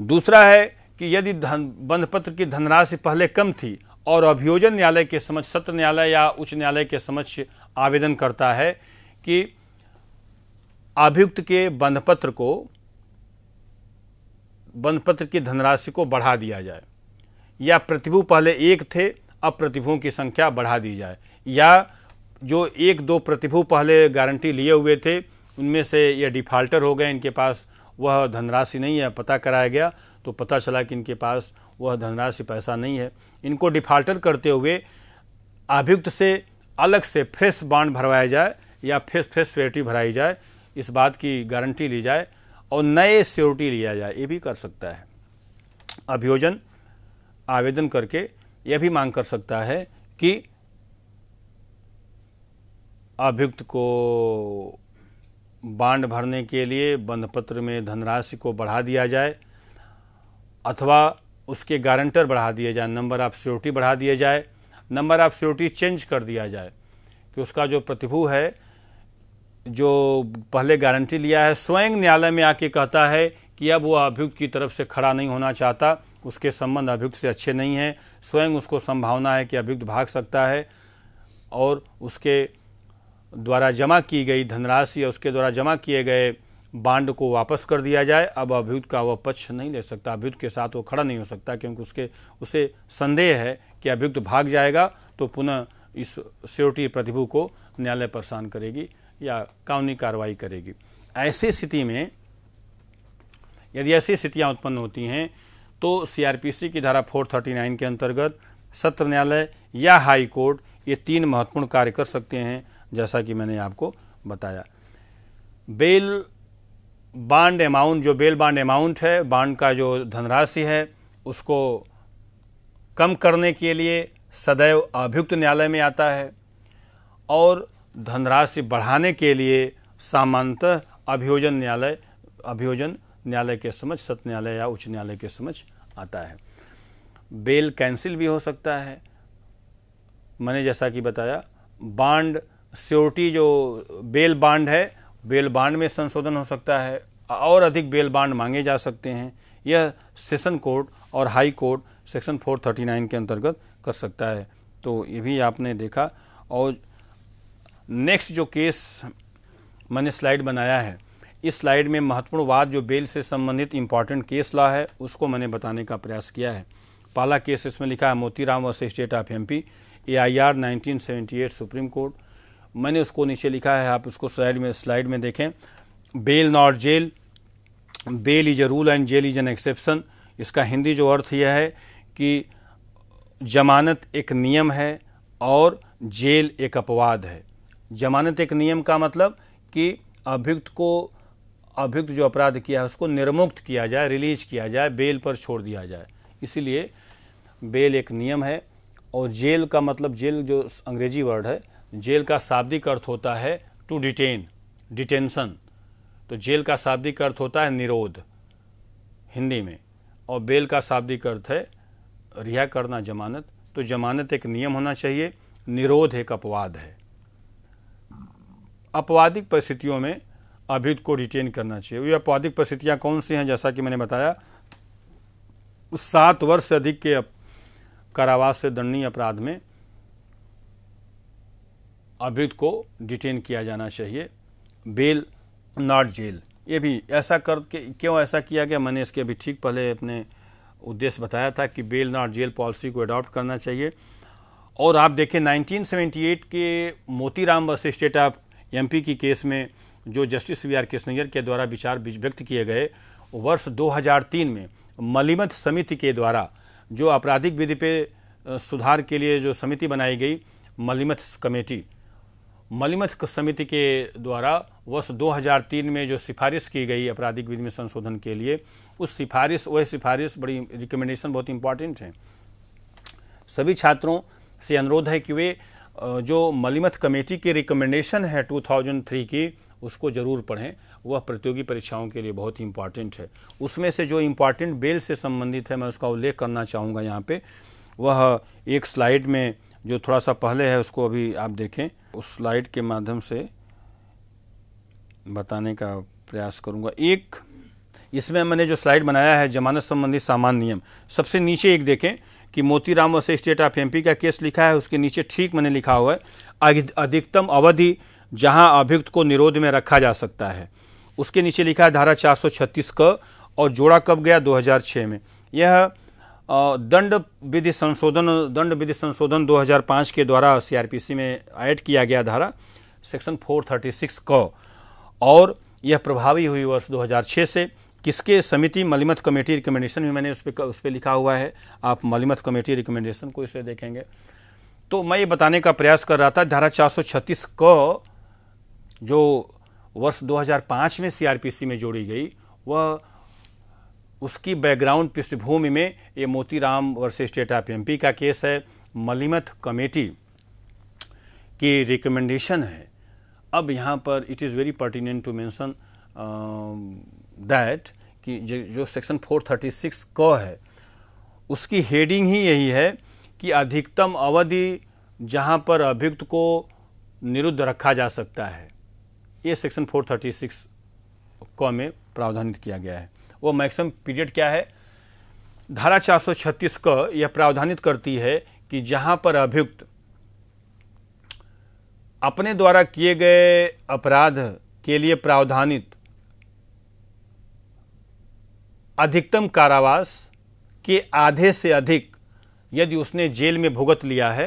दूसरा है कि यदि धन बंधपत्र की धनराशि पहले कम थी और अभियोजन न्यायालय के समक्ष सत्र न्यायालय या उच्च न्यायालय के समक्ष आवेदन करता है कि अभियुक्त के बंधपत्र को बंधपत्र की धनराशि को बढ़ा दिया जाए या प्रतिभू पहले एक थे अब प्रतिभुओं की संख्या बढ़ा दी जाए या जो एक दो प्रतिभू पहले गारंटी लिए हुए थे उनमें से ये डिफ़ाल्टर हो गए इनके पास वह धनराशि नहीं है पता कराया गया तो पता चला कि इनके पास वह धनराशि पैसा नहीं है इनको डिफाल्टर करते हुए अभियुक्त से अलग से फ्रेश बांड भरवाया जाए या फ्रेश फ्रेश सिक्योरिटी भराई जाए इस बात की गारंटी ली जाए और नए सिक्योरिटी लिया जाए ये भी कर सकता है अभियोजन आवेदन करके यह भी मांग कर सकता है कि अभियुक्त को बांड भरने के लिए बंधपत्र में धनराशि को बढ़ा दिया जाए अथवा उसके गारंटर बढ़ा दिए जाए नंबर ऑफ सिक्योरिटी बढ़ा दिए जाए नंबर ऑफ सिक्योरिटी चेंज कर दिया जाए कि उसका जो प्रतिभू है जो पहले गारंटी लिया है स्वयं न्यायालय में आके कहता है कि अब वो अभियुक्त की तरफ से खड़ा नहीं होना चाहता उसके संबंध अभियुक्त से अच्छे नहीं हैं स्वयं उसको संभावना है कि अभियुक्त भाग सकता है और उसके द्वारा जमा की गई धनराशि या उसके द्वारा जमा किए गए बांड को वापस कर दिया जाए अब अभियुक्त का वह पक्ष नहीं ले सकता अभियुक्त के साथ वो खड़ा नहीं हो सकता क्योंकि उसके उसे संदेह है कि अभियुक्त भाग जाएगा तो पुनः इस सिक्योरिटी प्रतिभू को न्यायालय परेशान करेगी या कानूनी कार्रवाई करेगी ऐसी स्थिति में यदि ऐसी स्थितियाँ उत्पन्न होती हैं तो सीआरपीसी की धारा 439 के अंतर्गत सत्र न्यायालय या हाई कोर्ट ये तीन महत्वपूर्ण कार्य कर सकते हैं जैसा कि मैंने आपको बताया बेल बांड अमाउंट जो बेल बांड अमाउंट है बांड का जो धनराशि है उसको कम करने के लिए सदैव अभियुक्त न्यायालय में आता है और धनराशि बढ़ाने के लिए सामान्यतः अभियोजन न्यायालय अभियोजन न्यायालय के समझ सत्य न्यायालय या उच्च न्यायालय के समझ आता है बेल कैंसिल भी हो सकता है मैंने जैसा कि बताया बांड सियोरिटी जो बेल बांड है बेल बांड में संशोधन हो सकता है और अधिक बेल बांड मांगे जा सकते हैं यह सेशन कोर्ट और हाई कोर्ट सेक्शन 439 के अंतर्गत कर सकता है तो ये भी आपने देखा और नेक्स्ट जो केस मैंने स्लाइड बनाया है इस स्लाइड में महत्वपूर्ण वाद जो बेल से संबंधित इम्पॉर्टेंट केस ला है उसको मैंने बताने का प्रयास किया है पहला केस इसमें लिखा है Motiram versus state of MP AIR 1978 supreme court मैंने उसको नीचे लिखा है आप उसको स्लाइड में स्लाइड में देखें bail not jail bail is a rule and jail is an exception इसका हिंदी जो अर्थ यह है कि जमानत एक नियम है और जेल एक अपवाद है जमानत एक नियम का मतलब कि अभियुक्त को अभियुक्त जो अपराध किया है उसको निर्मुक्त किया जाए रिलीज किया जाए बेल पर छोड़ दिया जाए इसीलिए बेल एक नियम है और जेल का मतलब जेल जो अंग्रेजी वर्ड है जेल का शाब्दिक अर्थ होता है टू डिटेन डिटेंशन तो जेल का शाब्दिक अर्थ होता है निरोध हिंदी में और बेल का शाब्दिक अर्थ है रिहा करना जमानत तो जमानत एक नियम होना चाहिए निरोध एक अपवाद है अपवादिक परिस्थितियों में अभियुक्त को रिटेन करना चाहिए ये अपवादिक परिस्थितियाँ कौन सी हैं जैसा कि मैंने बताया सात वर्ष से अधिक के कारावास से दंडनीय अपराध में अभियुक्त को डिटेन किया जाना चाहिए बेल नॉट जेल ये भी ऐसा कर के क्यों ऐसा किया गया मैंने इसके अभी ठीक पहले अपने उद्देश्य बताया था कि बेल नॉट जेल पॉलिसी को अडॉप्ट करना चाहिए और आप देखें 1978 के Motiram versus state of MP की केस में जो जस्टिस वी आर कृष्णयर के द्वारा विचार व्यक्त किए गए वर्ष 2003 में मलिमत समिति के द्वारा जो आपराधिक विधि पे सुधार के लिए जो समिति बनाई गई मलिमत कमेटी मलिमथ समिति के द्वारा वर्ष 2003 में जो सिफारिश की गई आपराधिक विधि में संशोधन के लिए उस सिफारिश वह सिफारिश बड़ी रिकमेंडेशन बहुत इंपॉर्टेंट है सभी छात्रों से अनुरोध है कि वे जो मलिमथ कमेटी की रिकमेंडेशन है 2003 की उसको ज़रूर पढ़ें वह प्रतियोगी परीक्षाओं के लिए बहुत ही इंपॉर्टेंट है उसमें से जो इम्पॉर्टेंट बेल से संबंधित है मैं उसका उल्लेख करना चाहूँगा यहाँ पे वह एक स्लाइड में जो थोड़ा सा पहले है उसको अभी आप देखें उस स्लाइड के माध्यम से बताने का प्रयास करूँगा एक इसमें मैंने जो स्लाइड बनाया है जमानत संबंधी सामान्य नियम सबसे नीचे एक देखें कि Ram versus state of MP का केस लिखा है उसके नीचे ठीक मैंने लिखा हुआ है अधिकतम अवधि जहां अभियुक्त को निरोध में रखा जा सकता है उसके नीचे लिखा है धारा छत्तीस क और जोड़ा कब गया 2006 में यह दंड विधि संशोधन दंड विधि संशोधन 2005 के द्वारा सीआरपीसी में ऐड किया गया धारा सेक्शन 436 क और यह प्रभावी हुई वर्ष 2006 से किसके समिति मलिमत कमेटी रिकमेंडेशन भी मैंने उस पर उस पर लिखा हुआ है आप मलिमत कमेटी रिकमेंडेशन को इसे देखेंगे तो मैं ये बताने का प्रयास कर रहा था धारा चार क जो वर्ष 2005 में सीआरपीसी में जोड़ी गई वह उसकी बैकग्राउंड पृष्ठभूमि में ये Motiram versus state of MP का केस है मलिमत कमेटी की रिकमेंडेशन है अब यहाँ पर it is very pertinent to mention that कि जो सेक्शन 436 क है उसकी हेडिंग ही यही है कि अधिकतम अवधि जहाँ पर अभियुक्त को निरुद्ध रखा जा सकता है ये सेक्शन 436 क में प्रावधानित किया गया है वो मैक्सिमम पीरियड क्या है धारा 436 क यह प्रावधानित करती है कि जहां पर अभियुक्त अपने द्वारा किए गए अपराध के लिए प्रावधानित अधिकतम कारावास के आधे से अधिक यदि उसने जेल में भुगत लिया है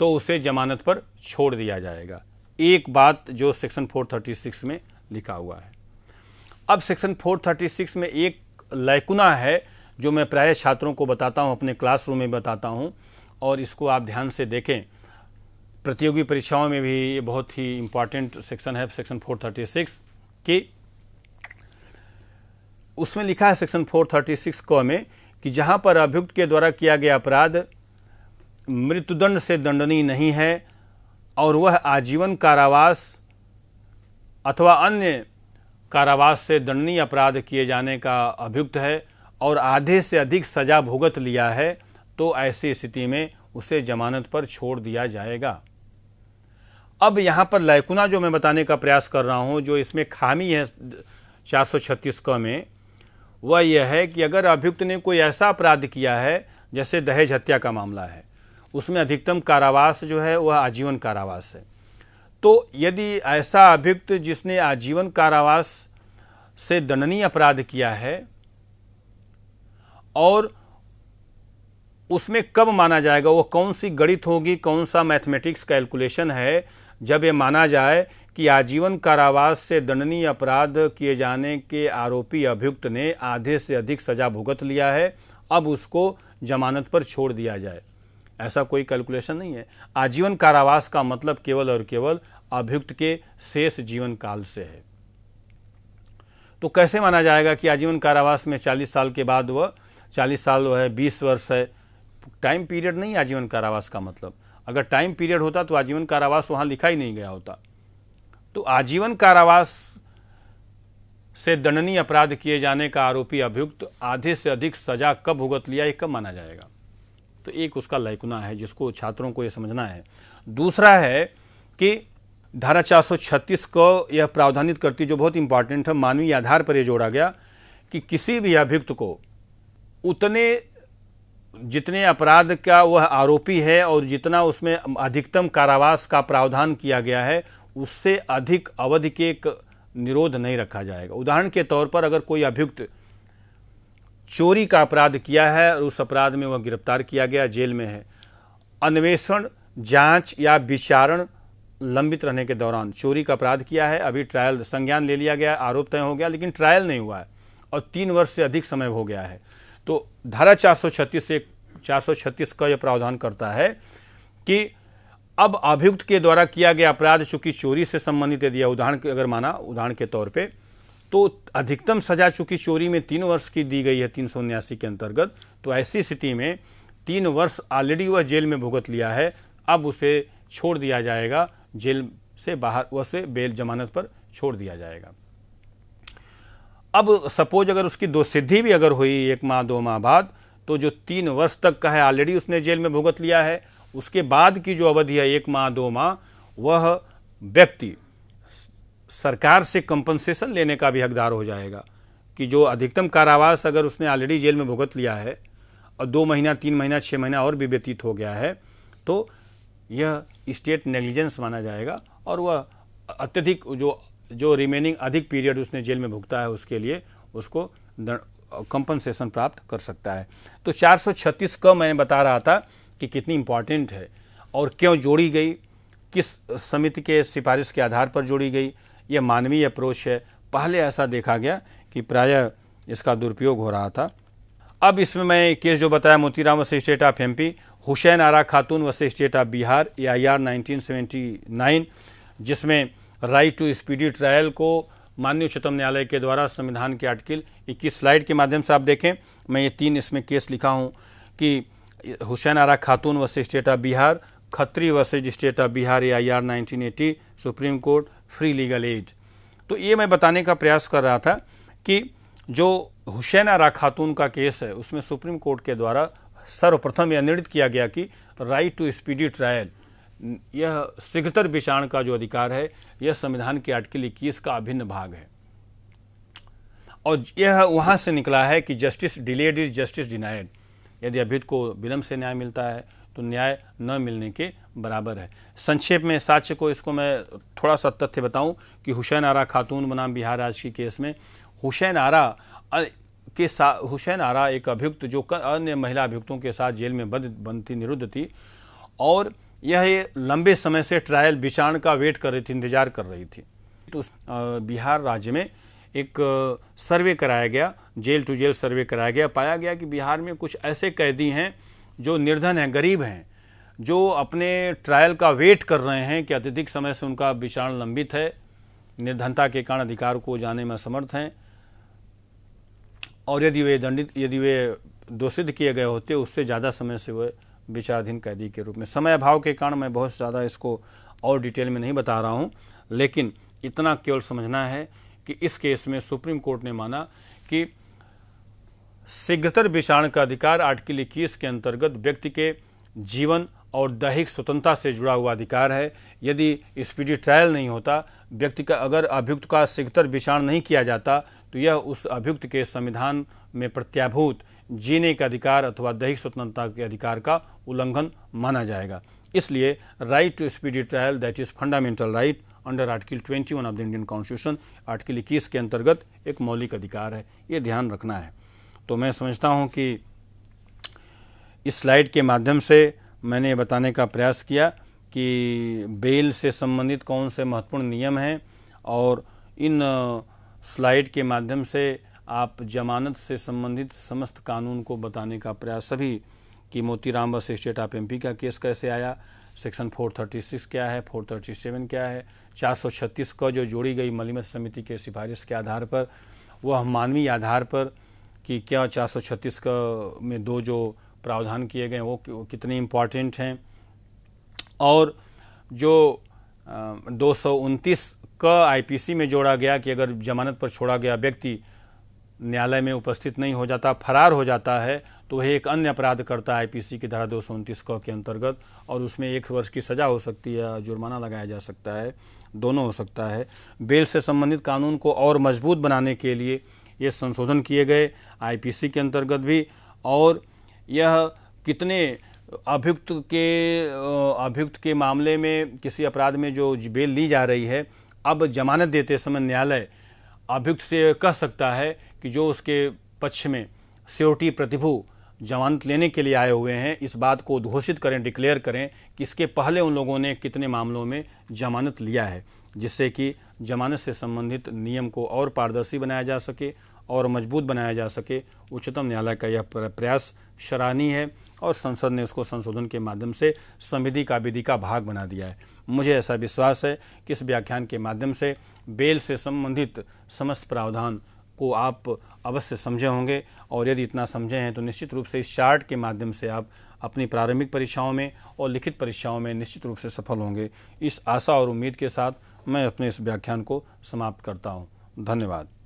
तो उसे जमानत पर छोड़ दिया जाएगा एक बात जो सेक्शन 436 में लिखा हुआ है अब सेक्शन 436 में एक लैकुना है जो मैं प्राय छात्रों को बताता हूँ अपने क्लासरूम में बताता हूँ और इसको आप ध्यान से देखें प्रतियोगी परीक्षाओं में भी ये बहुत ही इम्पॉर्टेंट सेक्शन है सेक्शन 436 की उसमें लिखा है सेक्शन 436 क में कि जहाँ पर अभियुक्त के द्वारा किया गया अपराध मृत्युदंड से दंडनीय नहीं है और वह आजीवन कारावास अथवा अन्य कारावास से दंडनीय अपराध किए जाने का अभियुक्त है और आधे से अधिक सजा भुगत लिया है तो ऐसी स्थिति में उसे जमानत पर छोड़ दिया जाएगा अब यहाँ पर लैकुना जो मैं बताने का प्रयास कर रहा हूँ जो इसमें खामी है चार सौ छत्तीस क में वह यह है कि अगर अभियुक्त ने कोई ऐसा अपराध किया है जैसे दहेज हत्या का मामला है उसमें अधिकतम कारावास जो है वह आजीवन कारावास है तो यदि ऐसा अभियुक्त जिसने आजीवन कारावास से दंडनीय अपराध किया है और उसमें कब माना जाएगा वो कौन सी गणित होगी कौन सा मैथमेटिक्स कैलकुलेशन है जब ये माना जाए कि आजीवन कारावास से दंडनीय अपराध किए जाने के आरोपी अभियुक्त ने आधे से अधिक सजा भुगत लिया है अब उसको जमानत पर छोड़ दिया जाए ऐसा कोई कैलकुलेशन नहीं है आजीवन कारावास का मतलब केवल और केवल अभियुक्त के शेष जीवन काल से है तो कैसे माना जाएगा कि आजीवन कारावास में 40 साल के बाद वह 40 साल वह है 20 वर्ष है टाइम पीरियड नहीं आजीवन कारावास का मतलब अगर टाइम पीरियड होता तो आजीवन कारावास वहां लिखा ही नहीं गया होता तो आजीवन कारावास से दंडनीय अपराध किए जाने का आरोपी अभियुक्त आधे से अधिक सजा कब भुगत लिया ये कब माना जाएगा तो एक उसका लैकुना है जिसको छात्रों को यह समझना है दूसरा है कि धारा 436 को यह प्रावधानित करती जो बहुत इंपॉर्टेंट है मानवीय आधार पर यह जोड़ा गया कि किसी भी अभियुक्त को उतने जितने अपराध का वह आरोपी है और जितना उसमें अधिकतम कारावास का प्रावधान किया गया है उससे अधिक अवधि के निरोध नहीं रखा जाएगा उदाहरण के तौर पर अगर कोई अभियुक्त चोरी का अपराध किया है और उस अपराध में वह गिरफ्तार किया गया जेल में है अन्वेषण जांच या विचारण लंबित रहने के दौरान चोरी का अपराध किया है अभी ट्रायल संज्ञान ले लिया गया आरोप तय हो गया लेकिन ट्रायल नहीं हुआ है और तीन वर्ष से अधिक समय हो गया है तो धारा छत्तीस से छत्तीस का यह प्रावधान करता है कि अब अभियुक्त के द्वारा किया गया अपराध चूंकि चोरी से संबंधित यदि उदाहरण अगर माना उदाहरण के तौर पर तो अधिकतम सजा चूंकि चोरी में तीन वर्ष की दी गई है तीन सौ उन्यासी के अंतर्गत तो ऐसी स्थिति में तीन वर्ष ऑलरेडी वह जेल में भुगत लिया है अब उसे छोड़ दिया जाएगा जेल से बाहर उसे बेल जमानत पर छोड़ दिया जाएगा अब सपोज अगर उसकी दो सिद्धि भी अगर हुई एक माह दो माह बाद तो जो तीन वर्ष तक का है ऑलरेडी उसने जेल में भुगत लिया है उसके बाद की जो अवधि है एक माह दो माह वह व्यक्ति सरकार से कंपनसेशन लेने का भी हकदार हो जाएगा कि जो अधिकतम कारावास अगर उसने ऑलरेडी जेल में भुगत लिया है और दो महीना तीन महीना छः महीना और भी व्यतीत हो गया है तो यह स्टेट नेग्लिजेंस माना जाएगा और वह अत्यधिक जो जो रिमेनिंग अधिक पीरियड उसने जेल में भुगता है उसके लिए उसको कंपनसेशन प्राप्त कर सकता है तो 436 का मैंने बता रहा था कि कितनी इम्पॉर्टेंट है और क्यों जोड़ी गई किस समिति के सिफारिश के आधार पर जोड़ी गई यह मानवीय अप्रोच है पहले ऐसा देखा गया कि प्रायः इसका दुरुपयोग हो रहा था अब इसमें मैं केस जो बताया Motiram versus state of M Hussain Ara Khatoon versus state of Bihar A I R nineteen जिसमें राइट टू स्पीडी ट्रायल को माननीय उच्चतम न्यायालय के द्वारा संविधान के आर्टिकल 21 स्लाइड के माध्यम से आप देखें मैं ये तीन इसमें केस लिखा हूँ कि Hussain Ara Khatoon versus state of Bihar Khatri versus state of Bihar A I R nineteen eighty supreme court free legal aid तो ये मैं बताने का प्रयास कर रहा था कि जो हुसैन आरा खातून का केस है उसमें सुप्रीम कोर्ट के द्वारा सर्वप्रथम यह निर्णित किया गया कि राइट टू स्पीडी ट्रायल यह शीघ्रतर विचारण का जो अधिकार है यह संविधान के आर्टिकल इक्कीस का अभिन्न भाग है और यह वहाँ से निकला है कि justice delayed is justice denied यदि अभियुक्त को विलम्ब से न्याय मिलता है तो न्याय न मिलने के बराबर है संक्षेप में साक्ष्य को इसको मैं थोड़ा सा तथ्य बताऊं कि हुसैन आरा खातून बनाम बिहार राज की केस में हुसैन आरा के साथ हुसैन आरा एक अभियुक्त जो अन्य महिला अभियुक्तों के साथ जेल में बंद बनती निरुद्ध थी और यह लंबे समय से ट्रायल विचारण का वेट कर रही थी इंतजार कर रही थी तो बिहार राज्य में एक सर्वे कराया गया जेल टू जेल सर्वे कराया गया पाया गया कि बिहार में कुछ ऐसे कैदी हैं जो निर्धन हैं गरीब हैं जो अपने ट्रायल का वेट कर रहे हैं कि अत्यधिक समय से उनका विचारण लंबित है निर्धनता के कारण अधिकार को जाने में असमर्थ हैं और यदि वे दंडित यदि वे दोषित किए गए होते उससे ज़्यादा समय से वह विचाराधीन कैदी के रूप में समय अभाव के कारण मैं बहुत ज़्यादा इसको और डिटेल में नहीं बता रहा हूँ लेकिन इतना केवल समझना है कि इस केस में सुप्रीम कोर्ट ने माना कि शीघ्रतर विषाण का अधिकार आर्टिकल इक्कीस के अंतर्गत व्यक्ति के जीवन और दैहिक स्वतंत्रता से जुड़ा हुआ अधिकार है यदि स्पीडी ट्रायल नहीं होता व्यक्ति का अगर अभियुक्त का शीघ्रतर विषाण नहीं किया जाता तो यह उस अभियुक्त के संविधान में प्रत्याभूत जीने का अधिकार अथवा दैहिक स्वतंत्रता के अधिकार का उल्लंघन माना जाएगा इसलिए right to speedy trial that is fundamental right under article 21 of the Indian constitution article इक्कीस के अंतर्गत एक मौलिक अधिकार है ये ध्यान रखना है तो मैं समझता हूँ कि इस स्लाइड के माध्यम से मैंने बताने का प्रयास किया कि बेल से संबंधित कौन से महत्वपूर्ण नियम हैं और इन स्लाइड के माध्यम से आप जमानत से संबंधित समस्त कानून को बताने का प्रयास सभी कि Motiram versus state of MP का केस कैसे आया सेक्शन 436 क्या है 437 क्या है 436 का जो जोड़ी गई मलिमत समिति के सिफारिश के आधार पर वह मानवीय आधार पर कि क्या चार का में दो जो प्रावधान किए गए वो कितने इम्पॉर्टेंट हैं और जो दो का आईपीसी में जोड़ा गया कि अगर जमानत पर छोड़ा गया व्यक्ति न्यायालय में उपस्थित नहीं हो जाता फरार हो जाता है तो वह एक अन्य अपराध करता है आई की धारा दो क के अंतर्गत और उसमें एक वर्ष की सजा हो सकती है जुर्माना लगाया जा सकता है दोनों हो सकता है बेल से संबंधित कानून को और मजबूत बनाने के लिए ये संशोधन किए गए आईपीसी के अंतर्गत भी और यह कितने अभियुक्त के अभियुक्त के मामले में किसी अपराध में जो बेल ली जा रही है अब जमानत देते समय न्यायालय अभियुक्त से कह सकता है कि जो उसके पक्ष में सियोरिटी प्रतिभू जमानत लेने के लिए आए हुए हैं इस बात को उद्घोषित करें डिक्लेयर करें कि इसके पहले उन लोगों ने कितने मामलों में जमानत लिया है जिससे कि जमानत से संबंधित नियम को और पारदर्शी बनाया जा सके और मजबूत बनाया जा सके उच्चतम न्यायालय का यह प्रयास सराहनीय है और संसद ने उसको संशोधन के माध्यम से संविधि का विधि का भाग बना दिया है मुझे ऐसा विश्वास है कि इस व्याख्यान के माध्यम से बेल से संबंधित समस्त प्रावधान को आप अवश्य समझे होंगे और यदि इतना समझे हैं तो निश्चित रूप से इस चार्ट के माध्यम से आप अपनी प्रारंभिक परीक्षाओं में और लिखित परीक्षाओं में निश्चित रूप से सफल होंगे इस आशा और उम्मीद के साथ मैं अपने इस व्याख्यान को समाप्त करता हूँ धन्यवाद